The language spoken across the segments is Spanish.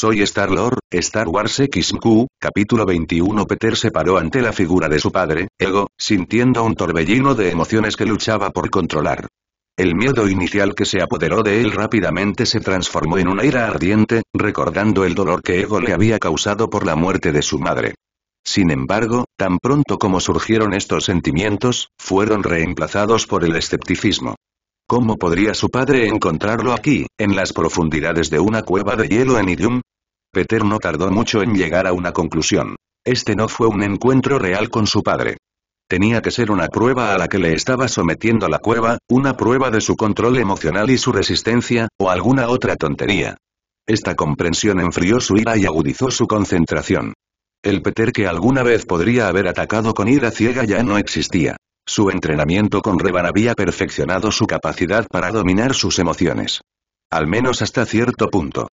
Soy Star-Lord, Star Wars XQ, capítulo 21 Peter se paró ante la figura de su padre, Ego, sintiendo un torbellino de emociones que luchaba por controlar. El miedo inicial que se apoderó de él rápidamente se transformó en una ira ardiente, recordando el dolor que Ego le había causado por la muerte de su madre. Sin embargo, tan pronto como surgieron estos sentimientos, fueron reemplazados por el escepticismo. ¿Cómo podría su padre encontrarlo aquí, en las profundidades de una cueva de hielo en Idium? Peter no tardó mucho en llegar a una conclusión. Este no fue un encuentro real con su padre. Tenía que ser una prueba a la que le estaba sometiendo la cueva, una prueba de su control emocional y su resistencia, o alguna otra tontería. Esta comprensión enfrió su ira y agudizó su concentración. El Peter que alguna vez podría haber atacado con ira ciega ya no existía. Su entrenamiento con Revan había perfeccionado su capacidad para dominar sus emociones. Al menos hasta cierto punto.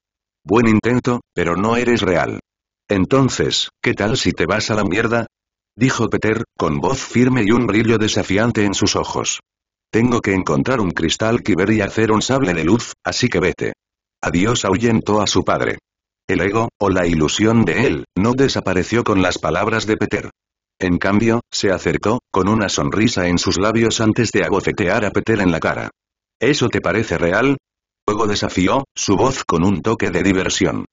Buen intento, pero no eres real. Entonces, ¿qué tal si te vas a la mierda? Dijo Peter, con voz firme y un brillo desafiante en sus ojos. Tengo que encontrar un cristal Kiber y hacer un sable de luz, así que vete. Adiós ahuyentó a su padre. El ego, o la ilusión de él, no desapareció con las palabras de Peter. En cambio, se acercó, con una sonrisa en sus labios antes de agocetear a Peter en la cara. ¿Eso te parece real? Luego desafió, su voz con un toque de diversión.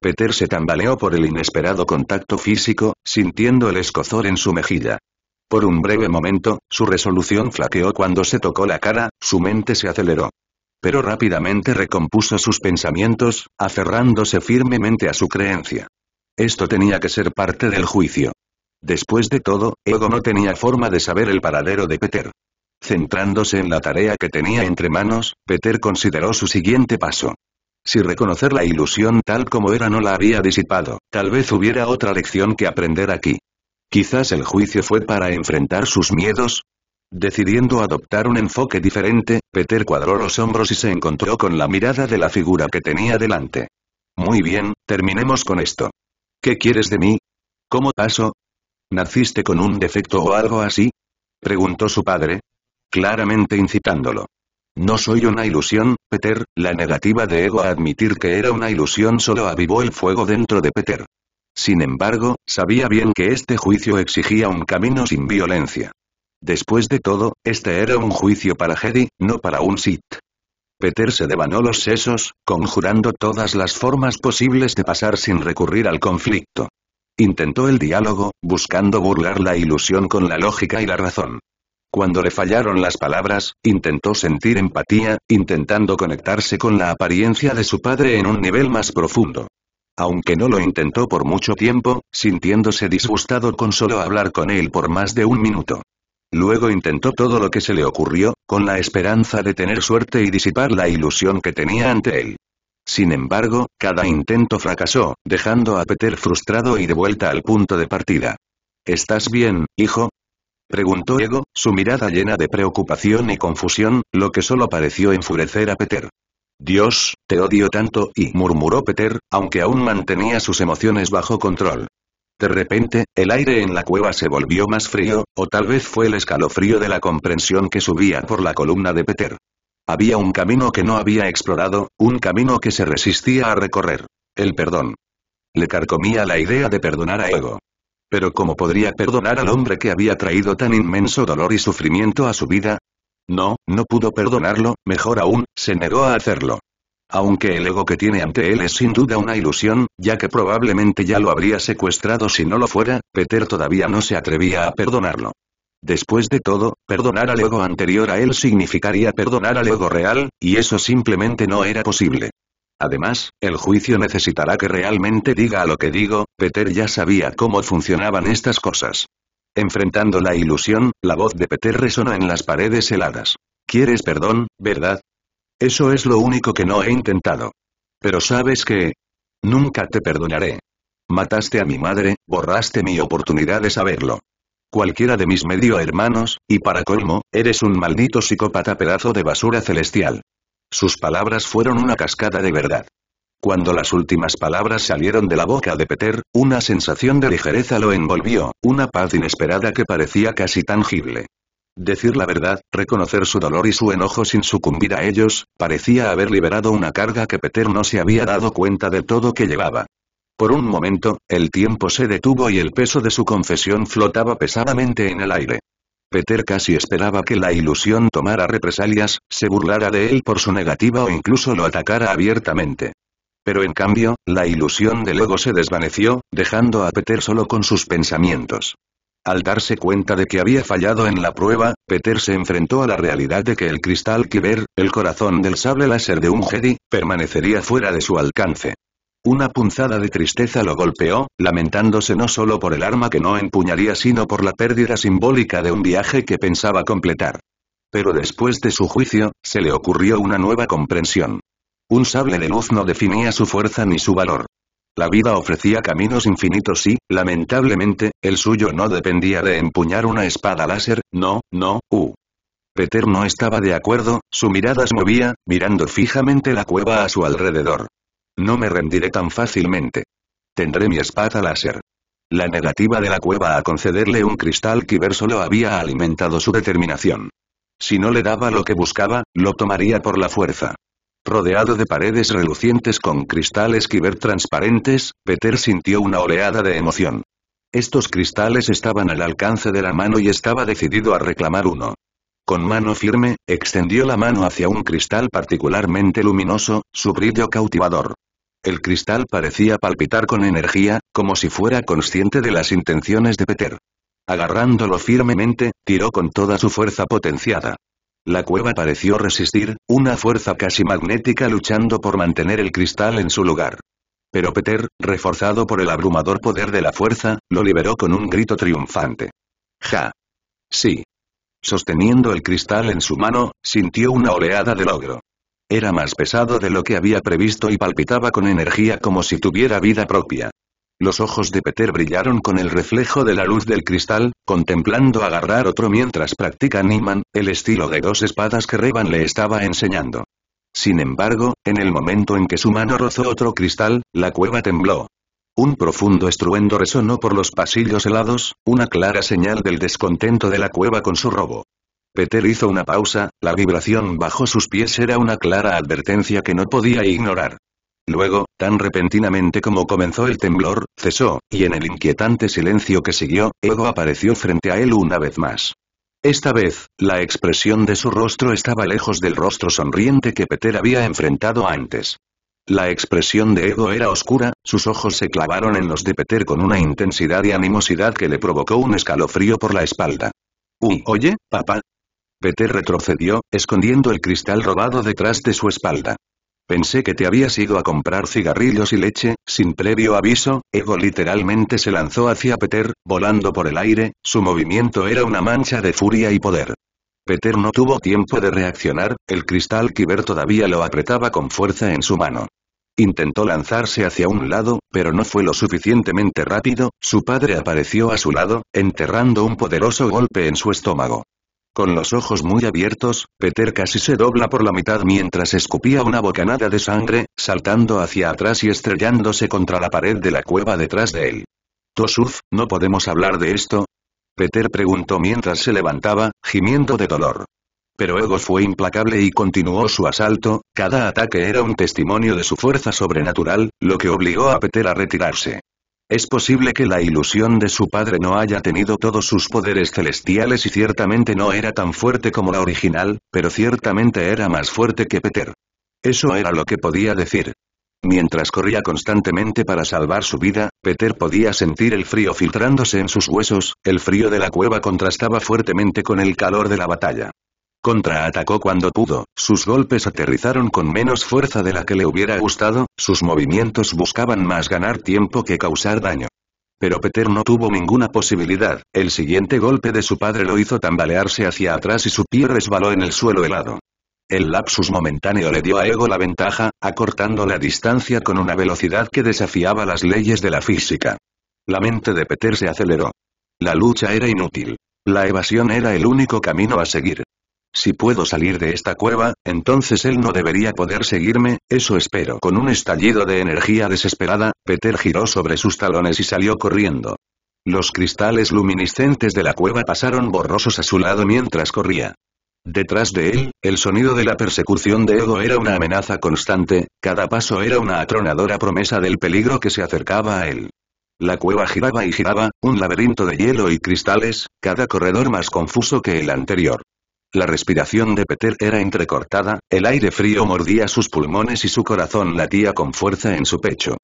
Peter se tambaleó por el inesperado contacto físico, sintiendo el escozor en su mejilla. Por un breve momento, su resolución flaqueó cuando se tocó la cara, su mente se aceleró. Pero rápidamente recompuso sus pensamientos, aferrándose firmemente a su creencia. Esto tenía que ser parte del juicio. Después de todo, Ego no tenía forma de saber el paradero de Peter. Centrándose en la tarea que tenía entre manos, Peter consideró su siguiente paso. Si reconocer la ilusión tal como era no la había disipado, tal vez hubiera otra lección que aprender aquí. Quizás el juicio fue para enfrentar sus miedos. Decidiendo adoptar un enfoque diferente, Peter cuadró los hombros y se encontró con la mirada de la figura que tenía delante. Muy bien, terminemos con esto. ¿Qué quieres de mí? ¿Cómo paso? ¿Naciste con un defecto o algo así? Preguntó su padre, claramente incitándolo. No soy una ilusión, Peter, la negativa de Ego a admitir que era una ilusión solo avivó el fuego dentro de Peter. Sin embargo, sabía bien que este juicio exigía un camino sin violencia. Después de todo, este era un juicio para Hedy, no para un Sith. Peter se devanó los sesos, conjurando todas las formas posibles de pasar sin recurrir al conflicto. Intentó el diálogo, buscando burlar la ilusión con la lógica y la razón. Cuando le fallaron las palabras, intentó sentir empatía, intentando conectarse con la apariencia de su padre en un nivel más profundo. Aunque no lo intentó por mucho tiempo, sintiéndose disgustado con solo hablar con él por más de un minuto. Luego intentó todo lo que se le ocurrió, con la esperanza de tener suerte y disipar la ilusión que tenía ante él. Sin embargo, cada intento fracasó, dejando a Peter frustrado y de vuelta al punto de partida. ¿Estás bien, hijo? preguntó Ego, su mirada llena de preocupación y confusión, lo que solo pareció enfurecer a Peter. Dios, te odio tanto, y murmuró Peter, aunque aún mantenía sus emociones bajo control. De repente, el aire en la cueva se volvió más frío, o tal vez fue el escalofrío de la comprensión que subía por la columna de Peter. Había un camino que no había explorado, un camino que se resistía a recorrer. El perdón. Le carcomía la idea de perdonar a Ego. Pero ¿cómo podría perdonar al hombre que había traído tan inmenso dolor y sufrimiento a su vida? No, no pudo perdonarlo, mejor aún, se negó a hacerlo. Aunque el ego que tiene ante él es sin duda una ilusión, ya que probablemente ya lo habría secuestrado si no lo fuera, Peter todavía no se atrevía a perdonarlo. Después de todo, perdonar al ego anterior a él significaría perdonar al ego real, y eso simplemente no era posible. Además, el juicio necesitará que realmente diga lo que digo, Peter ya sabía cómo funcionaban estas cosas. Enfrentando la ilusión, la voz de Peter resonó en las paredes heladas. ¿Quieres perdón, verdad? Eso es lo único que no he intentado. Pero sabes que... Nunca te perdonaré. Mataste a mi madre, borraste mi oportunidad de saberlo. Cualquiera de mis medio hermanos, y para colmo, eres un maldito psicópata pedazo de basura celestial. Sus palabras fueron una cascada de verdad. Cuando las últimas palabras salieron de la boca de Peter, una sensación de ligereza lo envolvió, una paz inesperada que parecía casi tangible. Decir la verdad, reconocer su dolor y su enojo sin sucumbir a ellos, parecía haber liberado una carga que Peter no se había dado cuenta de todo que llevaba. Por un momento, el tiempo se detuvo y el peso de su confesión flotaba pesadamente en el aire. Peter casi esperaba que la ilusión tomara represalias, se burlara de él por su negativa o incluso lo atacara abiertamente. Pero en cambio, la ilusión de luego se desvaneció, dejando a Peter solo con sus pensamientos. Al darse cuenta de que había fallado en la prueba, Peter se enfrentó a la realidad de que el cristal ver el corazón del sable láser de un Jedi, permanecería fuera de su alcance. Una punzada de tristeza lo golpeó, lamentándose no solo por el arma que no empuñaría sino por la pérdida simbólica de un viaje que pensaba completar. Pero después de su juicio, se le ocurrió una nueva comprensión. Un sable de luz no definía su fuerza ni su valor. La vida ofrecía caminos infinitos y, lamentablemente, el suyo no dependía de empuñar una espada láser, no, no, u. Peter no estaba de acuerdo, su mirada se movía, mirando fijamente la cueva a su alrededor. No me rendiré tan fácilmente. Tendré mi espada láser. La negativa de la cueva a concederle un cristal Kiber solo había alimentado su determinación. Si no le daba lo que buscaba, lo tomaría por la fuerza. Rodeado de paredes relucientes con cristales Kiber transparentes, Peter sintió una oleada de emoción. Estos cristales estaban al alcance de la mano y estaba decidido a reclamar uno. Con mano firme, extendió la mano hacia un cristal particularmente luminoso, su brillo cautivador. El cristal parecía palpitar con energía, como si fuera consciente de las intenciones de Peter. Agarrándolo firmemente, tiró con toda su fuerza potenciada. La cueva pareció resistir, una fuerza casi magnética luchando por mantener el cristal en su lugar. Pero Peter, reforzado por el abrumador poder de la fuerza, lo liberó con un grito triunfante. ¡Ja! Sí. Sosteniendo el cristal en su mano, sintió una oleada de logro. Era más pesado de lo que había previsto y palpitaba con energía como si tuviera vida propia. Los ojos de Peter brillaron con el reflejo de la luz del cristal, contemplando agarrar otro mientras practica Niman, el estilo de dos espadas que Revan le estaba enseñando. Sin embargo, en el momento en que su mano rozó otro cristal, la cueva tembló. Un profundo estruendo resonó por los pasillos helados, una clara señal del descontento de la cueva con su robo. Peter hizo una pausa, la vibración bajo sus pies era una clara advertencia que no podía ignorar. Luego, tan repentinamente como comenzó el temblor, cesó, y en el inquietante silencio que siguió, Ego apareció frente a él una vez más. Esta vez, la expresión de su rostro estaba lejos del rostro sonriente que Peter había enfrentado antes. La expresión de Ego era oscura, sus ojos se clavaron en los de Peter con una intensidad y animosidad que le provocó un escalofrío por la espalda. Uy, oye, papá, Peter retrocedió, escondiendo el cristal robado detrás de su espalda. Pensé que te habías ido a comprar cigarrillos y leche, sin previo aviso, Ego literalmente se lanzó hacia Peter, volando por el aire, su movimiento era una mancha de furia y poder. Peter no tuvo tiempo de reaccionar, el cristal Kiber todavía lo apretaba con fuerza en su mano. Intentó lanzarse hacia un lado, pero no fue lo suficientemente rápido, su padre apareció a su lado, enterrando un poderoso golpe en su estómago. Con los ojos muy abiertos, Peter casi se dobla por la mitad mientras escupía una bocanada de sangre, saltando hacia atrás y estrellándose contra la pared de la cueva detrás de él. Tosuf, ¿no podemos hablar de esto? Peter preguntó mientras se levantaba, gimiendo de dolor. Pero Ego fue implacable y continuó su asalto, cada ataque era un testimonio de su fuerza sobrenatural, lo que obligó a Peter a retirarse. Es posible que la ilusión de su padre no haya tenido todos sus poderes celestiales y ciertamente no era tan fuerte como la original, pero ciertamente era más fuerte que Peter. Eso era lo que podía decir. Mientras corría constantemente para salvar su vida, Peter podía sentir el frío filtrándose en sus huesos, el frío de la cueva contrastaba fuertemente con el calor de la batalla. Contraatacó cuando pudo, sus golpes aterrizaron con menos fuerza de la que le hubiera gustado, sus movimientos buscaban más ganar tiempo que causar daño. Pero Peter no tuvo ninguna posibilidad, el siguiente golpe de su padre lo hizo tambalearse hacia atrás y su pie resbaló en el suelo helado. El lapsus momentáneo le dio a Ego la ventaja, acortando la distancia con una velocidad que desafiaba las leyes de la física. La mente de Peter se aceleró. La lucha era inútil. La evasión era el único camino a seguir. Si puedo salir de esta cueva, entonces él no debería poder seguirme, eso espero. Con un estallido de energía desesperada, Peter giró sobre sus talones y salió corriendo. Los cristales luminiscentes de la cueva pasaron borrosos a su lado mientras corría. Detrás de él, el sonido de la persecución de Edo era una amenaza constante, cada paso era una atronadora promesa del peligro que se acercaba a él. La cueva giraba y giraba, un laberinto de hielo y cristales, cada corredor más confuso que el anterior. La respiración de Peter era entrecortada, el aire frío mordía sus pulmones y su corazón latía con fuerza en su pecho.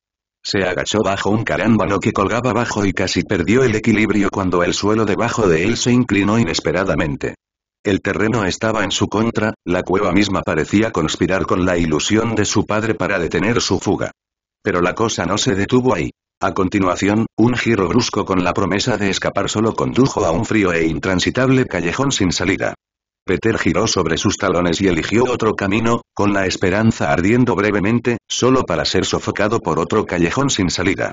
Se agachó bajo un carámbano que colgaba bajo y casi perdió el equilibrio cuando el suelo debajo de él se inclinó inesperadamente. El terreno estaba en su contra, la cueva misma parecía conspirar con la ilusión de su padre para detener su fuga. Pero la cosa no se detuvo ahí. A continuación, un giro brusco con la promesa de escapar solo condujo a un frío e intransitable callejón sin salida. Peter giró sobre sus talones y eligió otro camino, con la esperanza ardiendo brevemente, solo para ser sofocado por otro callejón sin salida.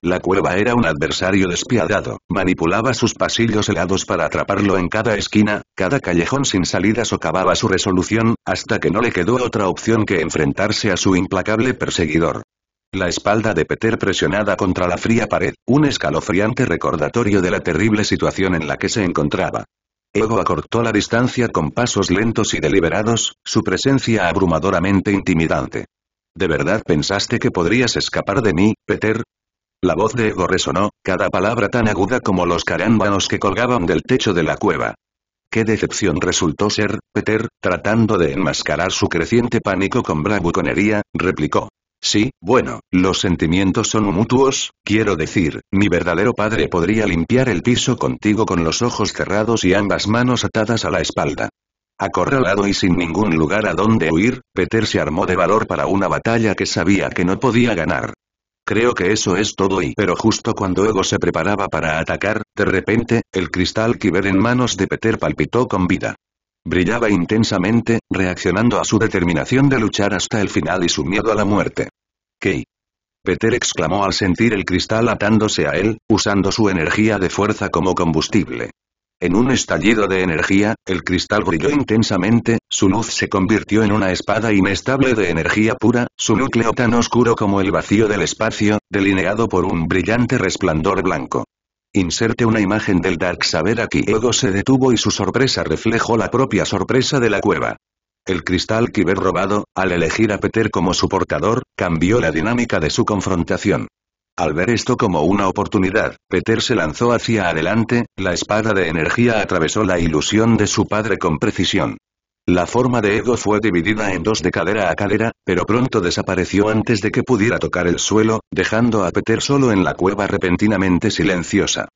La cueva era un adversario despiadado, manipulaba sus pasillos helados para atraparlo en cada esquina, cada callejón sin salida socavaba su resolución, hasta que no le quedó otra opción que enfrentarse a su implacable perseguidor. La espalda de Peter presionada contra la fría pared, un escalofriante recordatorio de la terrible situación en la que se encontraba. Ego acortó la distancia con pasos lentos y deliberados, su presencia abrumadoramente intimidante. ¿De verdad pensaste que podrías escapar de mí, Peter? La voz de Ego resonó, cada palabra tan aguda como los carámbanos que colgaban del techo de la cueva. Qué decepción resultó ser, Peter, tratando de enmascarar su creciente pánico con bravuconería, replicó. Sí, bueno, los sentimientos son mutuos, quiero decir, mi verdadero padre podría limpiar el piso contigo con los ojos cerrados y ambas manos atadas a la espalda. Acorralado y sin ningún lugar a donde huir, Peter se armó de valor para una batalla que sabía que no podía ganar. Creo que eso es todo y... Pero justo cuando Ego se preparaba para atacar, de repente, el cristal Kiber en manos de Peter palpitó con vida. Brillaba intensamente, reaccionando a su determinación de luchar hasta el final y su miedo a la muerte. «¡Key!» Peter exclamó al sentir el cristal atándose a él, usando su energía de fuerza como combustible. En un estallido de energía, el cristal brilló intensamente, su luz se convirtió en una espada inestable de energía pura, su núcleo tan oscuro como el vacío del espacio, delineado por un brillante resplandor blanco. Inserte una imagen del Dark Saber aquí. Luego se detuvo y su sorpresa reflejó la propia sorpresa de la cueva. El cristal Kiber robado, al elegir a Peter como su portador, cambió la dinámica de su confrontación. Al ver esto como una oportunidad, Peter se lanzó hacia adelante, la espada de energía atravesó la ilusión de su padre con precisión. La forma de Edo fue dividida en dos de cadera a cadera, pero pronto desapareció antes de que pudiera tocar el suelo, dejando a Peter solo en la cueva repentinamente silenciosa.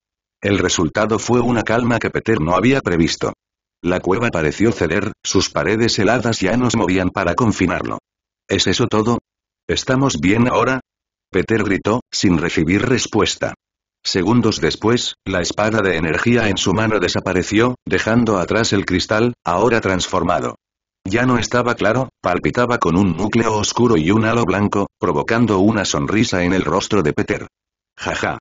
El resultado fue una calma que Peter no había previsto. La cueva pareció ceder, sus paredes heladas ya nos movían para confinarlo. ¿Es eso todo? ¿Estamos bien ahora? Peter gritó, sin recibir respuesta. Segundos después, la espada de energía en su mano desapareció, dejando atrás el cristal, ahora transformado. Ya no estaba claro, palpitaba con un núcleo oscuro y un halo blanco, provocando una sonrisa en el rostro de Peter. Jaja.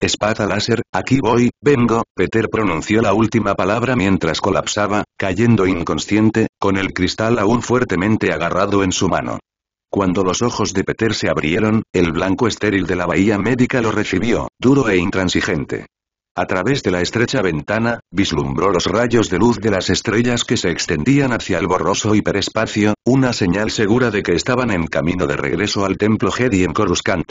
Espada láser, aquí voy, vengo, Peter pronunció la última palabra mientras colapsaba, cayendo inconsciente, con el cristal aún fuertemente agarrado en su mano. Cuando los ojos de Peter se abrieron, el blanco estéril de la bahía médica lo recibió, duro e intransigente. A través de la estrecha ventana, vislumbró los rayos de luz de las estrellas que se extendían hacia el borroso hiperespacio, una señal segura de que estaban en camino de regreso al templo Jedi en Coruscant.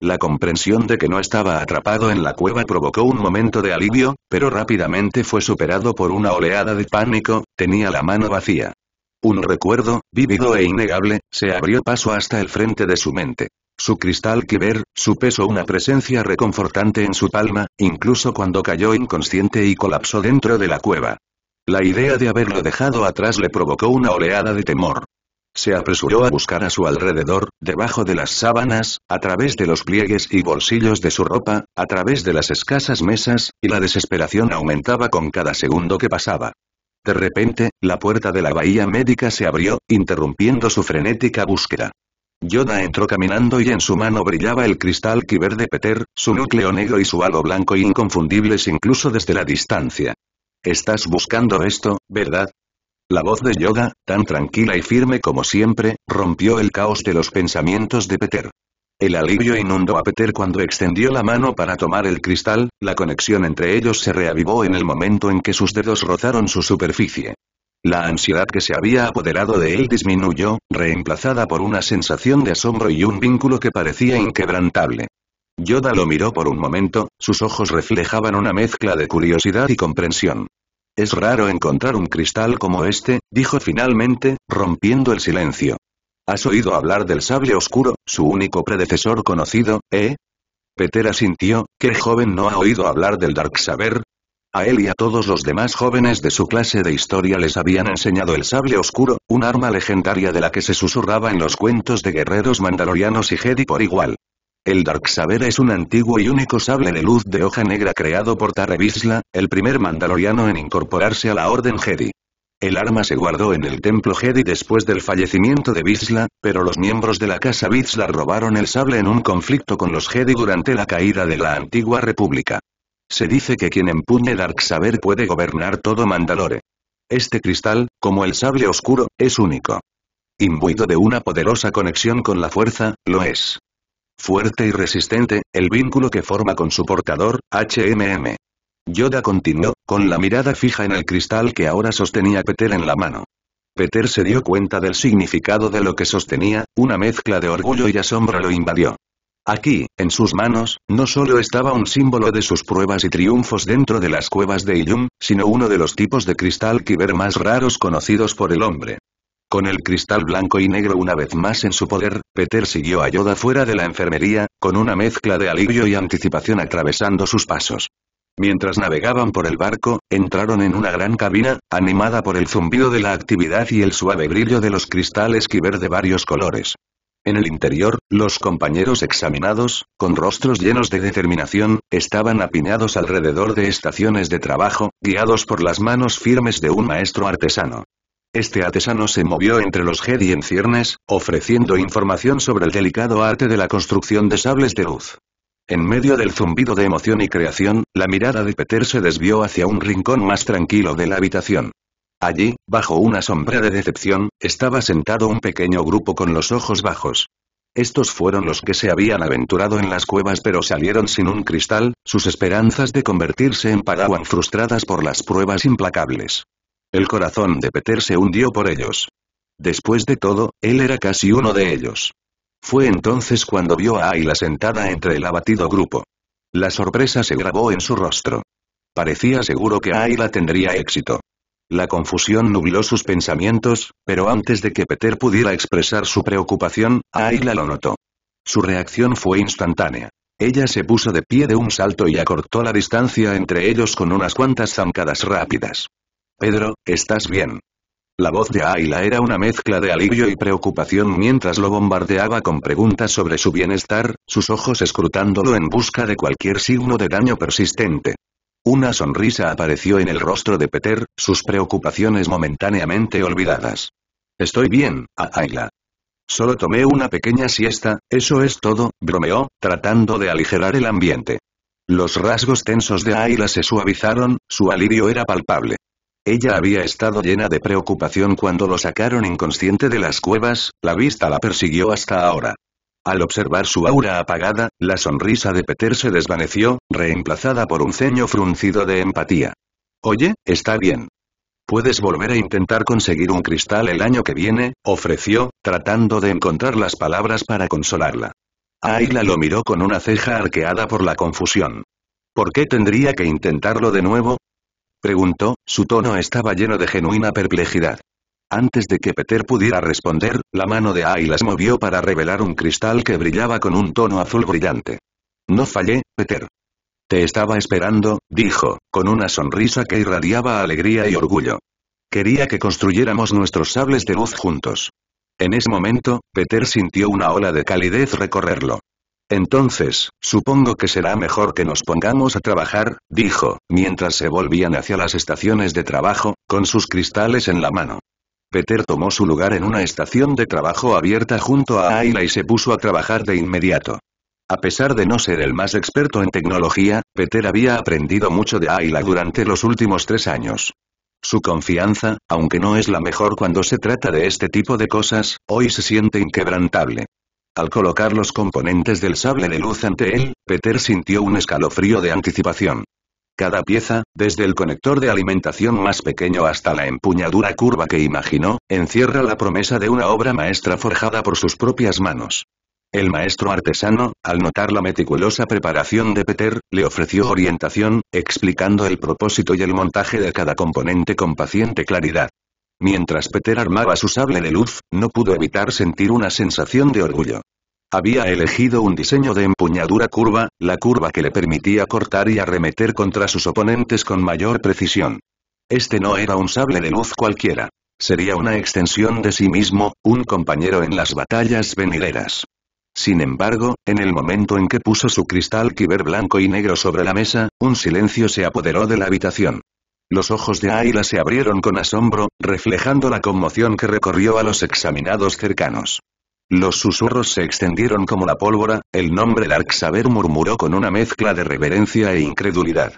La comprensión de que no estaba atrapado en la cueva provocó un momento de alivio, pero rápidamente fue superado por una oleada de pánico, tenía la mano vacía. Un recuerdo, vívido e innegable, se abrió paso hasta el frente de su mente. Su cristal que ver, su peso una presencia reconfortante en su palma, incluso cuando cayó inconsciente y colapsó dentro de la cueva. La idea de haberlo dejado atrás le provocó una oleada de temor. Se apresuró a buscar a su alrededor, debajo de las sábanas, a través de los pliegues y bolsillos de su ropa, a través de las escasas mesas, y la desesperación aumentaba con cada segundo que pasaba. De repente, la puerta de la bahía médica se abrió, interrumpiendo su frenética búsqueda. Yoda entró caminando y en su mano brillaba el cristal Kiber de Peter, su núcleo negro y su halo blanco inconfundibles incluso desde la distancia. Estás buscando esto, ¿verdad? La voz de Yoda, tan tranquila y firme como siempre, rompió el caos de los pensamientos de Peter. El alivio inundó a Peter cuando extendió la mano para tomar el cristal, la conexión entre ellos se reavivó en el momento en que sus dedos rozaron su superficie. La ansiedad que se había apoderado de él disminuyó, reemplazada por una sensación de asombro y un vínculo que parecía inquebrantable. Yoda lo miró por un momento, sus ojos reflejaban una mezcla de curiosidad y comprensión. Es raro encontrar un cristal como este, dijo finalmente, rompiendo el silencio. ¿Has oído hablar del sable oscuro, su único predecesor conocido, eh? Petera sintió ¿qué joven no ha oído hablar del Dark Saber? A él y a todos los demás jóvenes de su clase de historia les habían enseñado el sable oscuro, un arma legendaria de la que se susurraba en los cuentos de guerreros mandalorianos y Jedi por igual. El Dark Saber es un antiguo y único sable de luz de hoja negra creado por Tarre el primer mandaloriano en incorporarse a la Orden Jedi. El arma se guardó en el templo Jedi después del fallecimiento de Vizsla, pero los miembros de la casa Vizsla robaron el sable en un conflicto con los Jedi durante la caída de la antigua república. Se dice que quien empuñe Dark Saber puede gobernar todo Mandalore. Este cristal, como el sable oscuro, es único. Imbuido de una poderosa conexión con la fuerza, lo es. Fuerte y resistente, el vínculo que forma con su portador, HMM, Yoda continuó, con la mirada fija en el cristal que ahora sostenía Peter en la mano. Peter se dio cuenta del significado de lo que sostenía, una mezcla de orgullo y asombro lo invadió. Aquí, en sus manos, no solo estaba un símbolo de sus pruebas y triunfos dentro de las cuevas de Illum, sino uno de los tipos de cristal ver más raros conocidos por el hombre. Con el cristal blanco y negro una vez más en su poder, Peter siguió a Yoda fuera de la enfermería, con una mezcla de alivio y anticipación atravesando sus pasos. Mientras navegaban por el barco, entraron en una gran cabina, animada por el zumbido de la actividad y el suave brillo de los cristales verde de varios colores. En el interior, los compañeros examinados, con rostros llenos de determinación, estaban apiñados alrededor de estaciones de trabajo, guiados por las manos firmes de un maestro artesano. Este artesano se movió entre los y en ciernes, ofreciendo información sobre el delicado arte de la construcción de sables de luz. En medio del zumbido de emoción y creación, la mirada de Peter se desvió hacia un rincón más tranquilo de la habitación. Allí, bajo una sombra de decepción, estaba sentado un pequeño grupo con los ojos bajos. Estos fueron los que se habían aventurado en las cuevas pero salieron sin un cristal, sus esperanzas de convertirse en padawan frustradas por las pruebas implacables. El corazón de Peter se hundió por ellos. Después de todo, él era casi uno de ellos. Fue entonces cuando vio a Ayla sentada entre el abatido grupo. La sorpresa se grabó en su rostro. Parecía seguro que Ayla tendría éxito. La confusión nubló sus pensamientos, pero antes de que Peter pudiera expresar su preocupación, Ayla lo notó. Su reacción fue instantánea. Ella se puso de pie de un salto y acortó la distancia entre ellos con unas cuantas zancadas rápidas. Pedro, ¿estás bien? La voz de Ayla era una mezcla de alivio y preocupación mientras lo bombardeaba con preguntas sobre su bienestar, sus ojos escrutándolo en busca de cualquier signo de daño persistente. Una sonrisa apareció en el rostro de Peter, sus preocupaciones momentáneamente olvidadas. Estoy bien, Ayla. Solo tomé una pequeña siesta, eso es todo, bromeó, tratando de aligerar el ambiente. Los rasgos tensos de Ayla se suavizaron, su alivio era palpable. Ella había estado llena de preocupación cuando lo sacaron inconsciente de las cuevas, la vista la persiguió hasta ahora. Al observar su aura apagada, la sonrisa de Peter se desvaneció, reemplazada por un ceño fruncido de empatía. Oye, está bien. Puedes volver a intentar conseguir un cristal el año que viene, ofreció, tratando de encontrar las palabras para consolarla. Ayla lo miró con una ceja arqueada por la confusión. ¿Por qué tendría que intentarlo de nuevo? Preguntó, su tono estaba lleno de genuina perplejidad. Antes de que Peter pudiera responder, la mano de Ailas movió para revelar un cristal que brillaba con un tono azul brillante. No fallé, Peter. Te estaba esperando, dijo, con una sonrisa que irradiaba alegría y orgullo. Quería que construyéramos nuestros sables de luz juntos. En ese momento, Peter sintió una ola de calidez recorrerlo. Entonces, supongo que será mejor que nos pongamos a trabajar, dijo, mientras se volvían hacia las estaciones de trabajo, con sus cristales en la mano. Peter tomó su lugar en una estación de trabajo abierta junto a Ayla y se puso a trabajar de inmediato. A pesar de no ser el más experto en tecnología, Peter había aprendido mucho de Ayla durante los últimos tres años. Su confianza, aunque no es la mejor cuando se trata de este tipo de cosas, hoy se siente inquebrantable. Al colocar los componentes del sable de luz ante él, Peter sintió un escalofrío de anticipación. Cada pieza, desde el conector de alimentación más pequeño hasta la empuñadura curva que imaginó, encierra la promesa de una obra maestra forjada por sus propias manos. El maestro artesano, al notar la meticulosa preparación de Peter, le ofreció orientación, explicando el propósito y el montaje de cada componente con paciente claridad. Mientras Peter armaba su sable de luz, no pudo evitar sentir una sensación de orgullo. Había elegido un diseño de empuñadura curva, la curva que le permitía cortar y arremeter contra sus oponentes con mayor precisión. Este no era un sable de luz cualquiera. Sería una extensión de sí mismo, un compañero en las batallas venideras. Sin embargo, en el momento en que puso su cristal Kiber blanco y negro sobre la mesa, un silencio se apoderó de la habitación. Los ojos de Ayla se abrieron con asombro, reflejando la conmoción que recorrió a los examinados cercanos. Los susurros se extendieron como la pólvora, el nombre Dark Saber murmuró con una mezcla de reverencia e incredulidad.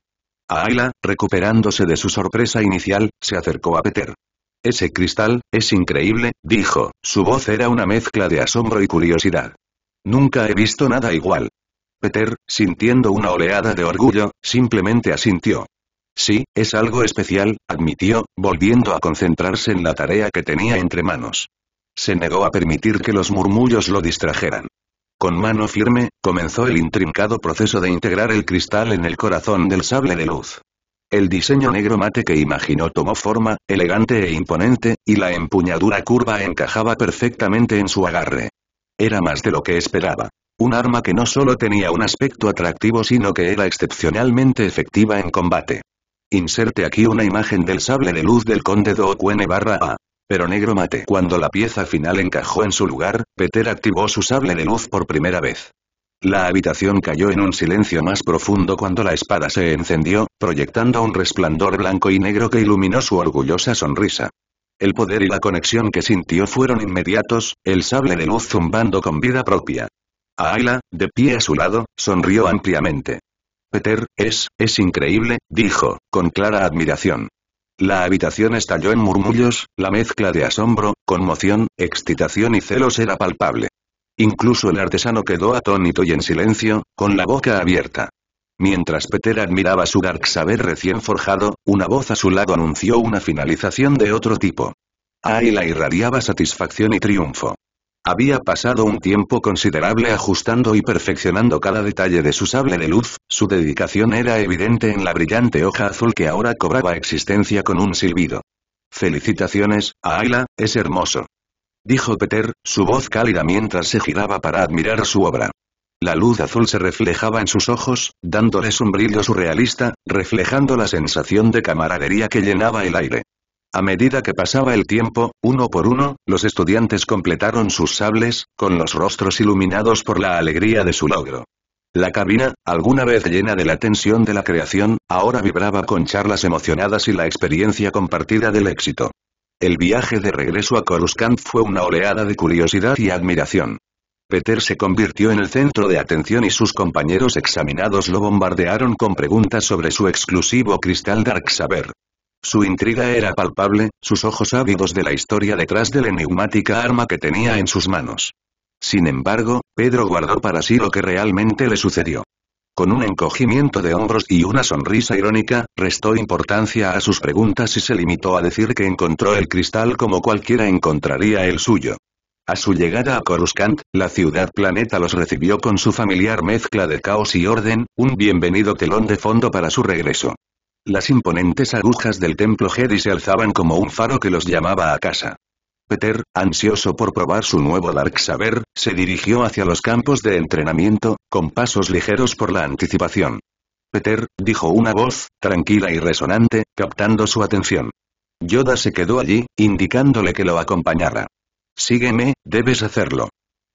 Ayla, recuperándose de su sorpresa inicial, se acercó a Peter. Ese cristal, es increíble, dijo, su voz era una mezcla de asombro y curiosidad. Nunca he visto nada igual. Peter, sintiendo una oleada de orgullo, simplemente asintió. Sí, es algo especial, admitió, volviendo a concentrarse en la tarea que tenía entre manos. Se negó a permitir que los murmullos lo distrajeran. Con mano firme, comenzó el intrincado proceso de integrar el cristal en el corazón del sable de luz. El diseño negro mate que imaginó tomó forma, elegante e imponente, y la empuñadura curva encajaba perfectamente en su agarre. Era más de lo que esperaba. Un arma que no solo tenía un aspecto atractivo sino que era excepcionalmente efectiva en combate. Inserte aquí una imagen del sable de luz del conde Dookuene barra A. Pero negro mate. Cuando la pieza final encajó en su lugar, Peter activó su sable de luz por primera vez. La habitación cayó en un silencio más profundo cuando la espada se encendió, proyectando un resplandor blanco y negro que iluminó su orgullosa sonrisa. El poder y la conexión que sintió fueron inmediatos, el sable de luz zumbando con vida propia. Ayla, de pie a su lado, sonrió ampliamente. Peter, es, es increíble, dijo, con clara admiración. La habitación estalló en murmullos, la mezcla de asombro, conmoción, excitación y celos era palpable. Incluso el artesano quedó atónito y en silencio, con la boca abierta. Mientras Peter admiraba su dark saber recién forjado, una voz a su lado anunció una finalización de otro tipo. la irradiaba satisfacción y triunfo. Había pasado un tiempo considerable ajustando y perfeccionando cada detalle de su sable de luz, su dedicación era evidente en la brillante hoja azul que ahora cobraba existencia con un silbido. Felicitaciones, a Ayla, es hermoso. Dijo Peter, su voz cálida mientras se giraba para admirar su obra. La luz azul se reflejaba en sus ojos, dándoles un brillo surrealista, reflejando la sensación de camaradería que llenaba el aire. A medida que pasaba el tiempo, uno por uno, los estudiantes completaron sus sables, con los rostros iluminados por la alegría de su logro. La cabina, alguna vez llena de la tensión de la creación, ahora vibraba con charlas emocionadas y la experiencia compartida del éxito. El viaje de regreso a Coruscant fue una oleada de curiosidad y admiración. Peter se convirtió en el centro de atención y sus compañeros examinados lo bombardearon con preguntas sobre su exclusivo cristal Dark Saber. Su intriga era palpable, sus ojos ávidos de la historia detrás de la enigmática arma que tenía en sus manos. Sin embargo, Pedro guardó para sí lo que realmente le sucedió. Con un encogimiento de hombros y una sonrisa irónica, restó importancia a sus preguntas y se limitó a decir que encontró el cristal como cualquiera encontraría el suyo. A su llegada a Coruscant, la ciudad planeta los recibió con su familiar mezcla de caos y orden, un bienvenido telón de fondo para su regreso. Las imponentes agujas del templo Jedi se alzaban como un faro que los llamaba a casa. Peter, ansioso por probar su nuevo Dark Saber, se dirigió hacia los campos de entrenamiento, con pasos ligeros por la anticipación. Peter, dijo una voz, tranquila y resonante, captando su atención. Yoda se quedó allí, indicándole que lo acompañara. Sígueme, debes hacerlo.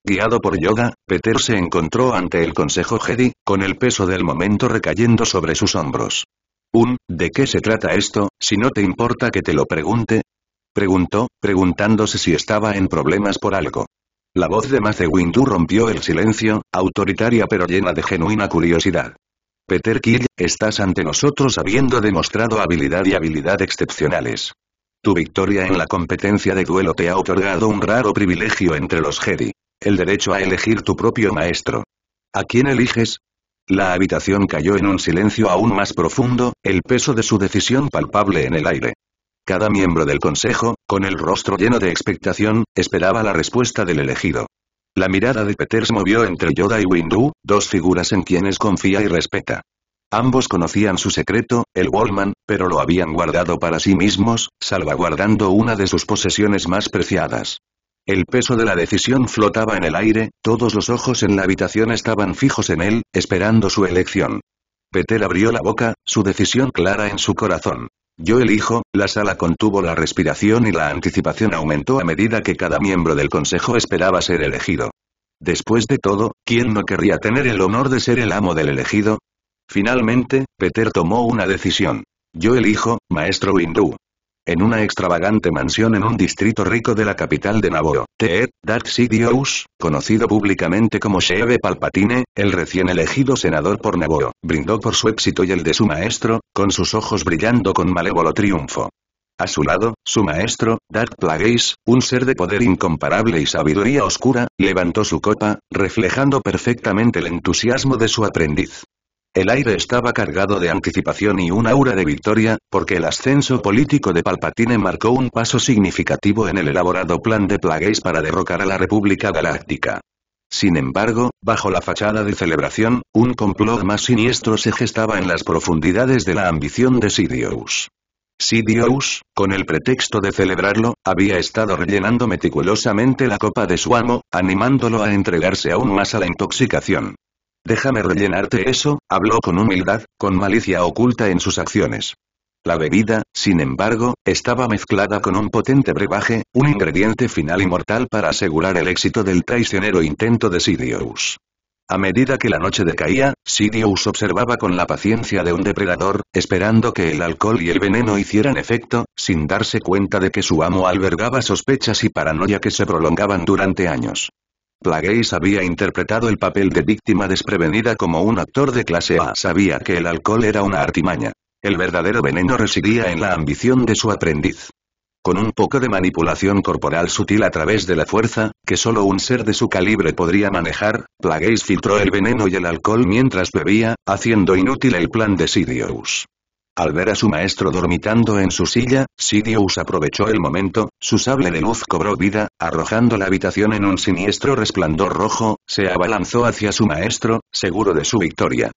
Guiado por Yoda, Peter se encontró ante el Consejo Jedi, con el peso del momento recayendo sobre sus hombros. Un, ¿de qué se trata esto, si no te importa que te lo pregunte? Preguntó, preguntándose si estaba en problemas por algo. La voz de Mace Windu rompió el silencio, autoritaria pero llena de genuina curiosidad. Peter Kill, estás ante nosotros habiendo demostrado habilidad y habilidad excepcionales. Tu victoria en la competencia de duelo te ha otorgado un raro privilegio entre los Jedi. El derecho a elegir tu propio maestro. ¿A quién eliges? La habitación cayó en un silencio aún más profundo, el peso de su decisión palpable en el aire. Cada miembro del consejo, con el rostro lleno de expectación, esperaba la respuesta del elegido. La mirada de Peters movió entre Yoda y Windu, dos figuras en quienes confía y respeta. Ambos conocían su secreto, el Wallman, pero lo habían guardado para sí mismos, salvaguardando una de sus posesiones más preciadas. El peso de la decisión flotaba en el aire, todos los ojos en la habitación estaban fijos en él, esperando su elección. Peter abrió la boca, su decisión clara en su corazón. Yo elijo, la sala contuvo la respiración y la anticipación aumentó a medida que cada miembro del consejo esperaba ser elegido. Después de todo, ¿quién no querría tener el honor de ser el amo del elegido? Finalmente, Peter tomó una decisión. Yo elijo, maestro Windu» en una extravagante mansión en un distrito rico de la capital de Naboo. T.E., Dark Sidious, conocido públicamente como Sheev Palpatine, el recién elegido senador por Naboo, brindó por su éxito y el de su maestro, con sus ojos brillando con malévolo triunfo. A su lado, su maestro, Dark Plagueis, un ser de poder incomparable y sabiduría oscura, levantó su copa, reflejando perfectamente el entusiasmo de su aprendiz. El aire estaba cargado de anticipación y un aura de victoria, porque el ascenso político de Palpatine marcó un paso significativo en el elaborado plan de Plagueis para derrocar a la República Galáctica. Sin embargo, bajo la fachada de celebración, un complot más siniestro se gestaba en las profundidades de la ambición de Sidious. Sidious, con el pretexto de celebrarlo, había estado rellenando meticulosamente la copa de su amo, animándolo a entregarse aún más a la intoxicación. Déjame rellenarte eso, habló con humildad, con malicia oculta en sus acciones. La bebida, sin embargo, estaba mezclada con un potente brebaje, un ingrediente final y mortal para asegurar el éxito del traicionero intento de Sidious. A medida que la noche decaía, Sidious observaba con la paciencia de un depredador, esperando que el alcohol y el veneno hicieran efecto, sin darse cuenta de que su amo albergaba sospechas y paranoia que se prolongaban durante años. Plagueis había interpretado el papel de víctima desprevenida como un actor de clase A. Sabía que el alcohol era una artimaña. El verdadero veneno residía en la ambición de su aprendiz. Con un poco de manipulación corporal sutil a través de la fuerza, que solo un ser de su calibre podría manejar, Plagueis filtró el veneno y el alcohol mientras bebía, haciendo inútil el plan de Sidious. Al ver a su maestro dormitando en su silla, Sidious aprovechó el momento, su sable de luz cobró vida, arrojando la habitación en un siniestro resplandor rojo, se abalanzó hacia su maestro, seguro de su victoria.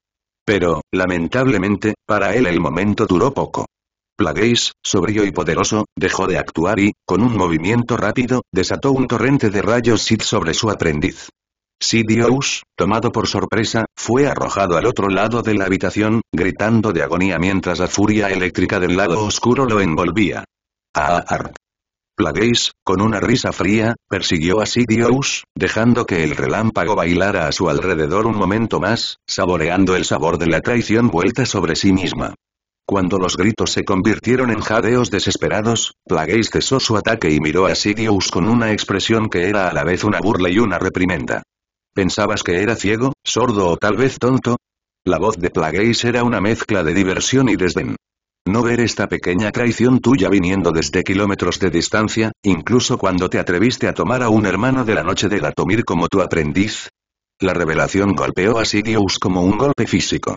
Pero, lamentablemente, para él el momento duró poco. Plagueis, sobrio y poderoso, dejó de actuar y, con un movimiento rápido, desató un torrente de rayos Sid sobre su aprendiz. Sidious, tomado por sorpresa, fue arrojado al otro lado de la habitación, gritando de agonía mientras la furia eléctrica del lado oscuro lo envolvía. Ah, Ar. Plagueis, con una risa fría, persiguió a Sidious, dejando que el relámpago bailara a su alrededor un momento más, saboreando el sabor de la traición vuelta sobre sí misma. Cuando los gritos se convirtieron en jadeos desesperados, Plagueis cesó su ataque y miró a Sidious con una expresión que era a la vez una burla y una reprimenda. ¿Pensabas que era ciego, sordo o tal vez tonto? La voz de Plagueis era una mezcla de diversión y desdén. No ver esta pequeña traición tuya viniendo desde kilómetros de distancia, incluso cuando te atreviste a tomar a un hermano de la noche de Gatomir como tu aprendiz. La revelación golpeó a Sidious como un golpe físico.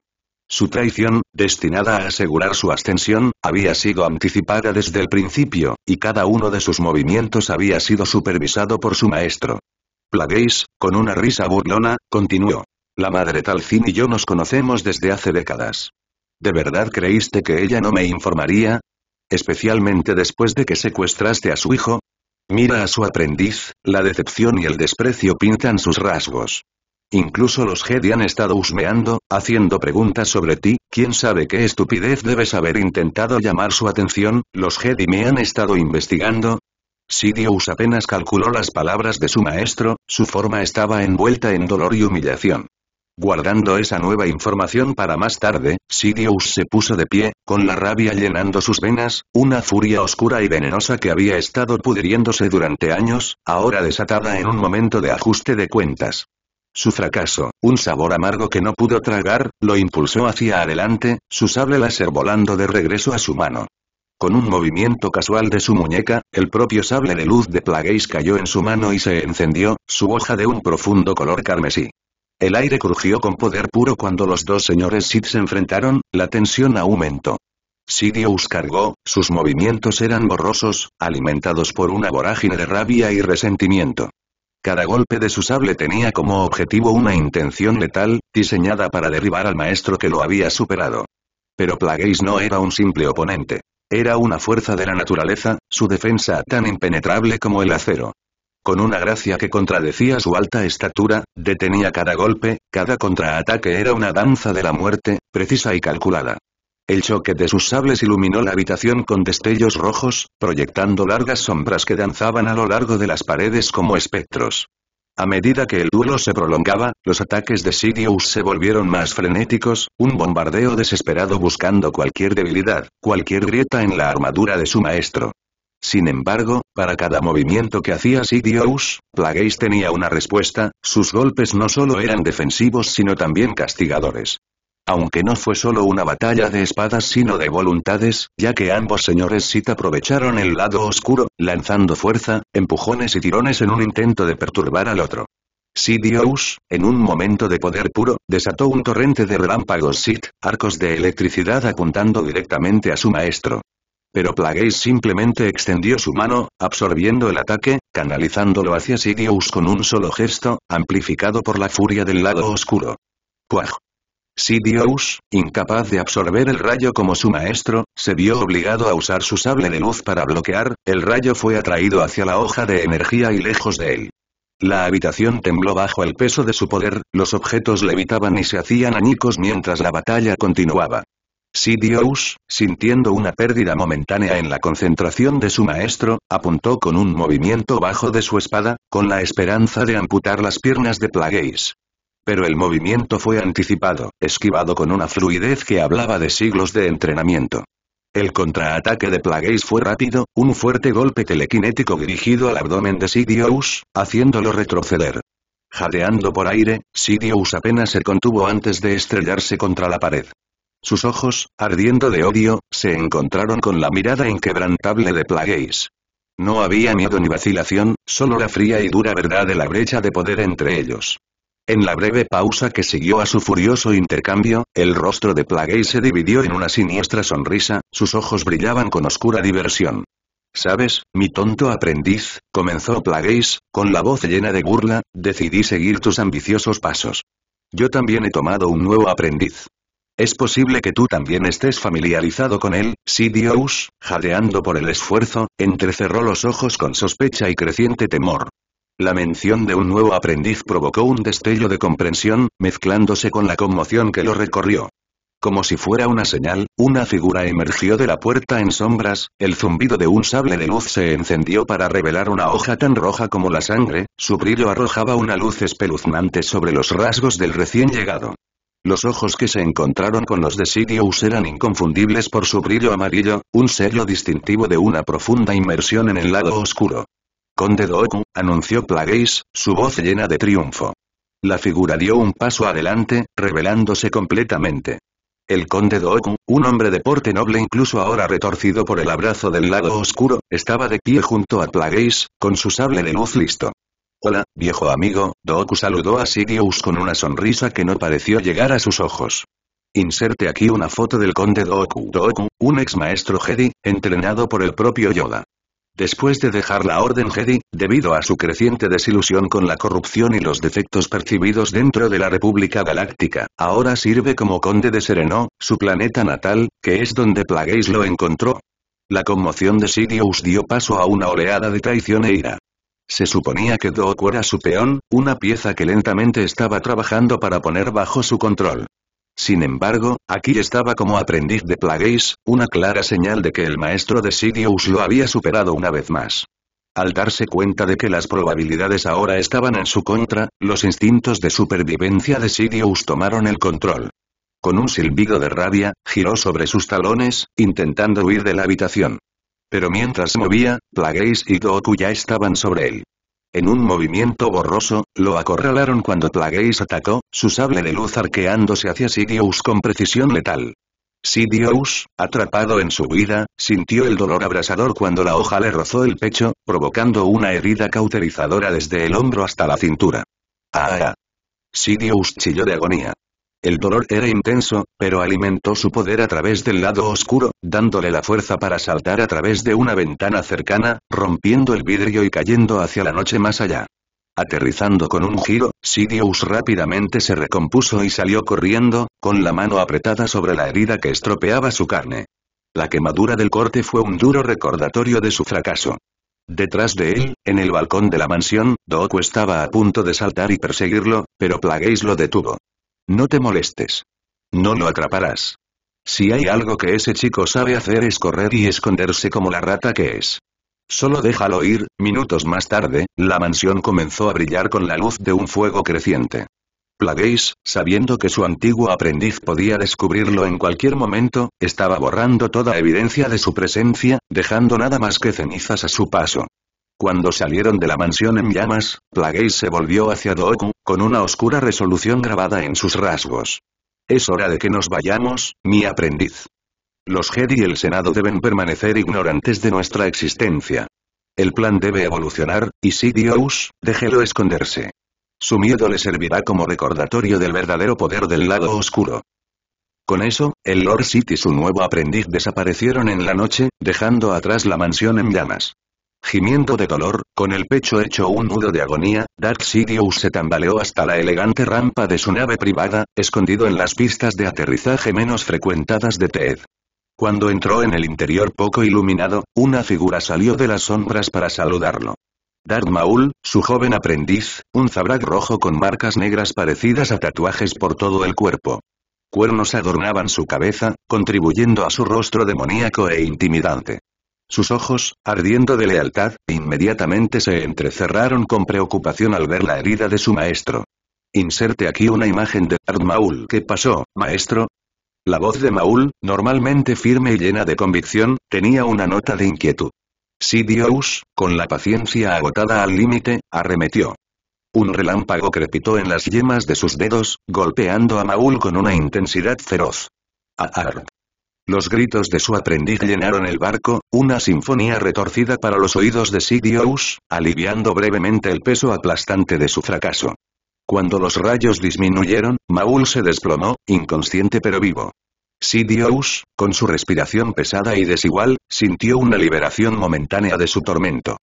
Su traición, destinada a asegurar su ascensión, había sido anticipada desde el principio, y cada uno de sus movimientos había sido supervisado por su maestro. Plagueis, con una risa burlona, continuó. La madre Talcin y yo nos conocemos desde hace décadas. ¿De verdad creíste que ella no me informaría? Especialmente después de que secuestraste a su hijo. Mira a su aprendiz, la decepción y el desprecio pintan sus rasgos. Incluso los Jedi han estado husmeando, haciendo preguntas sobre ti, quién sabe qué estupidez debes haber intentado llamar su atención, los Jedi me han estado investigando, Sidious apenas calculó las palabras de su maestro, su forma estaba envuelta en dolor y humillación. Guardando esa nueva información para más tarde, Sidious se puso de pie, con la rabia llenando sus venas, una furia oscura y venenosa que había estado pudriéndose durante años, ahora desatada en un momento de ajuste de cuentas. Su fracaso, un sabor amargo que no pudo tragar, lo impulsó hacia adelante, su sable láser volando de regreso a su mano. Con un movimiento casual de su muñeca, el propio sable de luz de Plagueis cayó en su mano y se encendió, su hoja de un profundo color carmesí. El aire crujió con poder puro cuando los dos señores Sith se enfrentaron, la tensión aumentó. Sidious cargó, sus movimientos eran borrosos, alimentados por una vorágine de rabia y resentimiento. Cada golpe de su sable tenía como objetivo una intención letal, diseñada para derribar al maestro que lo había superado. Pero Plagueis no era un simple oponente. Era una fuerza de la naturaleza, su defensa tan impenetrable como el acero. Con una gracia que contradecía su alta estatura, detenía cada golpe, cada contraataque era una danza de la muerte, precisa y calculada. El choque de sus sables iluminó la habitación con destellos rojos, proyectando largas sombras que danzaban a lo largo de las paredes como espectros. A medida que el duelo se prolongaba, los ataques de Sidious se volvieron más frenéticos, un bombardeo desesperado buscando cualquier debilidad, cualquier grieta en la armadura de su maestro. Sin embargo, para cada movimiento que hacía Sidious, Plagueis tenía una respuesta, sus golpes no solo eran defensivos sino también castigadores. Aunque no fue solo una batalla de espadas sino de voluntades, ya que ambos señores Sith aprovecharon el lado oscuro, lanzando fuerza, empujones y tirones en un intento de perturbar al otro. Sidious, en un momento de poder puro, desató un torrente de relámpagos Sith, arcos de electricidad apuntando directamente a su maestro. Pero Plagueis simplemente extendió su mano, absorbiendo el ataque, canalizándolo hacia Sidious con un solo gesto, amplificado por la furia del lado oscuro. ¡Cuaj! Sidious, incapaz de absorber el rayo como su maestro, se vio obligado a usar su sable de luz para bloquear, el rayo fue atraído hacia la hoja de energía y lejos de él. La habitación tembló bajo el peso de su poder, los objetos levitaban y se hacían añicos mientras la batalla continuaba. Sidious, sintiendo una pérdida momentánea en la concentración de su maestro, apuntó con un movimiento bajo de su espada, con la esperanza de amputar las piernas de Plagueis. Pero el movimiento fue anticipado, esquivado con una fluidez que hablaba de siglos de entrenamiento. El contraataque de Plagueis fue rápido, un fuerte golpe telequinético dirigido al abdomen de Sidious, haciéndolo retroceder. Jadeando por aire, Sidious apenas se contuvo antes de estrellarse contra la pared. Sus ojos, ardiendo de odio, se encontraron con la mirada inquebrantable de Plagueis. No había miedo ni vacilación, solo la fría y dura verdad de la brecha de poder entre ellos. En la breve pausa que siguió a su furioso intercambio, el rostro de Plagueis se dividió en una siniestra sonrisa, sus ojos brillaban con oscura diversión. ¿Sabes, mi tonto aprendiz? comenzó Plagueis, con la voz llena de burla, decidí seguir tus ambiciosos pasos. Yo también he tomado un nuevo aprendiz. Es posible que tú también estés familiarizado con él, Sidious, jadeando por el esfuerzo, entrecerró los ojos con sospecha y creciente temor. La mención de un nuevo aprendiz provocó un destello de comprensión, mezclándose con la conmoción que lo recorrió. Como si fuera una señal, una figura emergió de la puerta en sombras, el zumbido de un sable de luz se encendió para revelar una hoja tan roja como la sangre, su brillo arrojaba una luz espeluznante sobre los rasgos del recién llegado. Los ojos que se encontraron con los de Sidious eran inconfundibles por su brillo amarillo, un sello distintivo de una profunda inmersión en el lado oscuro. Conde Dooku, anunció Plagueis, su voz llena de triunfo. La figura dio un paso adelante, revelándose completamente. El conde Dooku, un hombre de porte noble incluso ahora retorcido por el abrazo del lado oscuro, estaba de pie junto a Plagueis, con su sable de luz listo. Hola, viejo amigo, Dooku saludó a Sirius con una sonrisa que no pareció llegar a sus ojos. Inserte aquí una foto del conde Dooku Dooku, un ex maestro Jedi, entrenado por el propio Yoda. Después de dejar la Orden Jedi, debido a su creciente desilusión con la corrupción y los defectos percibidos dentro de la República Galáctica, ahora sirve como conde de Sereno, su planeta natal, que es donde Plagueis lo encontró. La conmoción de Sirius dio paso a una oleada de traición e ira. Se suponía que Doku era su peón, una pieza que lentamente estaba trabajando para poner bajo su control. Sin embargo, aquí estaba como aprendiz de Plagueis, una clara señal de que el maestro de Sidious lo había superado una vez más. Al darse cuenta de que las probabilidades ahora estaban en su contra, los instintos de supervivencia de Sidious tomaron el control. Con un silbido de rabia, giró sobre sus talones, intentando huir de la habitación. Pero mientras movía, Plagueis y Dooku ya estaban sobre él. En un movimiento borroso, lo acorralaron cuando Plagueis atacó, su sable de luz arqueándose hacia Sidious con precisión letal. Sidious, atrapado en su vida, sintió el dolor abrasador cuando la hoja le rozó el pecho, provocando una herida cauterizadora desde el hombro hasta la cintura. ¡Ah! ah, ah. Sidious chilló de agonía. El dolor era intenso, pero alimentó su poder a través del lado oscuro, dándole la fuerza para saltar a través de una ventana cercana, rompiendo el vidrio y cayendo hacia la noche más allá. Aterrizando con un giro, Sidious rápidamente se recompuso y salió corriendo, con la mano apretada sobre la herida que estropeaba su carne. La quemadura del corte fue un duro recordatorio de su fracaso. Detrás de él, en el balcón de la mansión, Doku estaba a punto de saltar y perseguirlo, pero Plagueis lo detuvo. No te molestes. No lo atraparás. Si hay algo que ese chico sabe hacer es correr y esconderse como la rata que es. Solo déjalo ir, minutos más tarde, la mansión comenzó a brillar con la luz de un fuego creciente. Plagueis, sabiendo que su antiguo aprendiz podía descubrirlo en cualquier momento, estaba borrando toda evidencia de su presencia, dejando nada más que cenizas a su paso. Cuando salieron de la mansión en llamas, Plagueis se volvió hacia Dooku, con una oscura resolución grabada en sus rasgos. Es hora de que nos vayamos, mi aprendiz. Los Jedi y el Senado deben permanecer ignorantes de nuestra existencia. El plan debe evolucionar, y si Dios, déjelo esconderse. Su miedo le servirá como recordatorio del verdadero poder del lado oscuro. Con eso, el Lord Sith y su nuevo aprendiz desaparecieron en la noche, dejando atrás la mansión en llamas. Gimiendo de dolor, con el pecho hecho un nudo de agonía, Dark Sidious se tambaleó hasta la elegante rampa de su nave privada, escondido en las pistas de aterrizaje menos frecuentadas de Ted. Cuando entró en el interior poco iluminado, una figura salió de las sombras para saludarlo. Dark Maul, su joven aprendiz, un zabrak rojo con marcas negras parecidas a tatuajes por todo el cuerpo. Cuernos adornaban su cabeza, contribuyendo a su rostro demoníaco e intimidante. Sus ojos, ardiendo de lealtad, inmediatamente se entrecerraron con preocupación al ver la herida de su maestro. Inserte aquí una imagen de Ard Maul. ¿Qué pasó, maestro? La voz de Maul, normalmente firme y llena de convicción, tenía una nota de inquietud. Sidious, con la paciencia agotada al límite, arremetió. Un relámpago crepitó en las yemas de sus dedos, golpeando a Maul con una intensidad feroz. Ard. Los gritos de su aprendiz llenaron el barco, una sinfonía retorcida para los oídos de Sidious, aliviando brevemente el peso aplastante de su fracaso. Cuando los rayos disminuyeron, Maul se desplomó, inconsciente pero vivo. Sidious, con su respiración pesada y desigual, sintió una liberación momentánea de su tormento.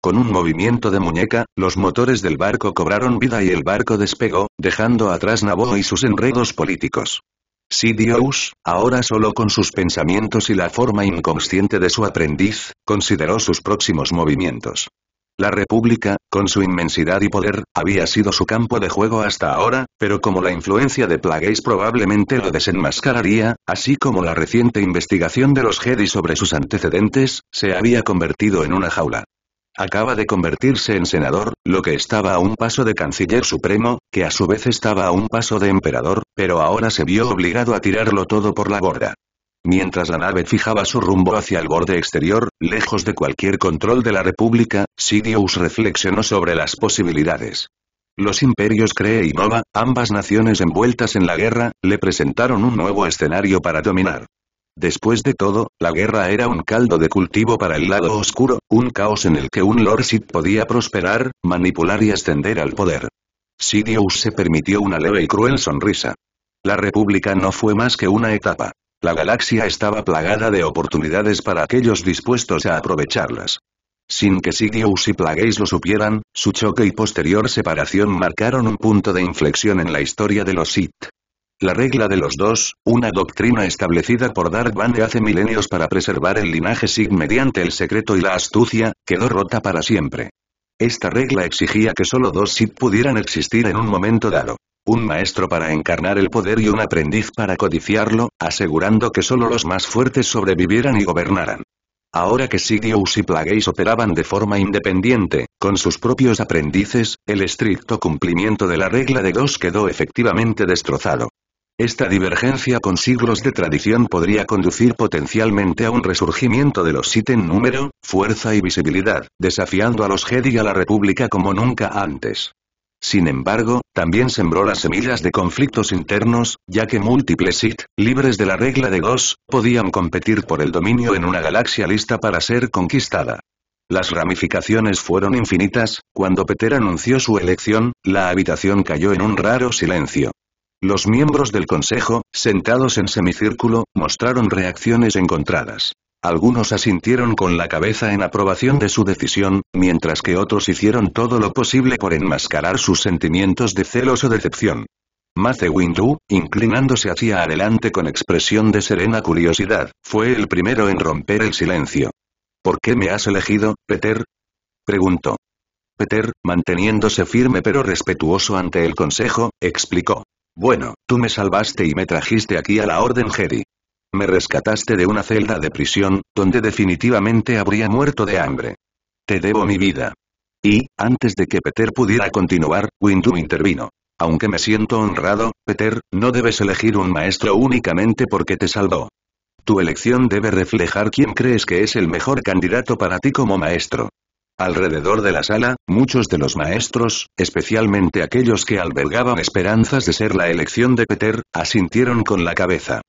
Con un movimiento de muñeca, los motores del barco cobraron vida y el barco despegó, dejando atrás Naboo y sus enredos políticos. Si Dios, ahora solo con sus pensamientos y la forma inconsciente de su aprendiz, consideró sus próximos movimientos. La República, con su inmensidad y poder, había sido su campo de juego hasta ahora, pero como la influencia de Plagueis probablemente lo desenmascararía, así como la reciente investigación de los Jedi sobre sus antecedentes, se había convertido en una jaula. Acaba de convertirse en senador, lo que estaba a un paso de canciller supremo, que a su vez estaba a un paso de emperador, pero ahora se vio obligado a tirarlo todo por la borda. Mientras la nave fijaba su rumbo hacia el borde exterior, lejos de cualquier control de la República, Sidious reflexionó sobre las posibilidades. Los imperios Cree y Nova, ambas naciones envueltas en la guerra, le presentaron un nuevo escenario para dominar. Después de todo, la guerra era un caldo de cultivo para el lado oscuro, un caos en el que un Lord Sith podía prosperar, manipular y ascender al poder. Sidious se permitió una leve y cruel sonrisa. La República no fue más que una etapa. La galaxia estaba plagada de oportunidades para aquellos dispuestos a aprovecharlas. Sin que Sidious y Plagueis lo supieran, su choque y posterior separación marcaron un punto de inflexión en la historia de los Sith. La regla de los dos, una doctrina establecida por Dark de hace milenios para preservar el linaje Sig mediante el secreto y la astucia, quedó rota para siempre. Esta regla exigía que solo dos Sith pudieran existir en un momento dado. Un maestro para encarnar el poder y un aprendiz para codiciarlo, asegurando que solo los más fuertes sobrevivieran y gobernaran. Ahora que Sidious y Plagueis operaban de forma independiente, con sus propios aprendices, el estricto cumplimiento de la regla de dos quedó efectivamente destrozado. Esta divergencia con siglos de tradición podría conducir potencialmente a un resurgimiento de los Sith en número, fuerza y visibilidad, desafiando a los Jedi y a la República como nunca antes. Sin embargo, también sembró las semillas de conflictos internos, ya que múltiples Sith, libres de la regla de dos, podían competir por el dominio en una galaxia lista para ser conquistada. Las ramificaciones fueron infinitas, cuando Peter anunció su elección, la habitación cayó en un raro silencio. Los miembros del consejo, sentados en semicírculo, mostraron reacciones encontradas. Algunos asintieron con la cabeza en aprobación de su decisión, mientras que otros hicieron todo lo posible por enmascarar sus sentimientos de celos o decepción. Mace Windu, inclinándose hacia adelante con expresión de serena curiosidad, fue el primero en romper el silencio. ¿Por qué me has elegido, Peter? preguntó. Peter, manteniéndose firme pero respetuoso ante el consejo, explicó. Bueno, tú me salvaste y me trajiste aquí a la Orden Jedi. Me rescataste de una celda de prisión, donde definitivamente habría muerto de hambre. Te debo mi vida. Y, antes de que Peter pudiera continuar, Windu intervino. Aunque me siento honrado, Peter, no debes elegir un maestro únicamente porque te salvó. Tu elección debe reflejar quién crees que es el mejor candidato para ti como maestro. Alrededor de la sala, muchos de los maestros, especialmente aquellos que albergaban esperanzas de ser la elección de Peter, asintieron con la cabeza.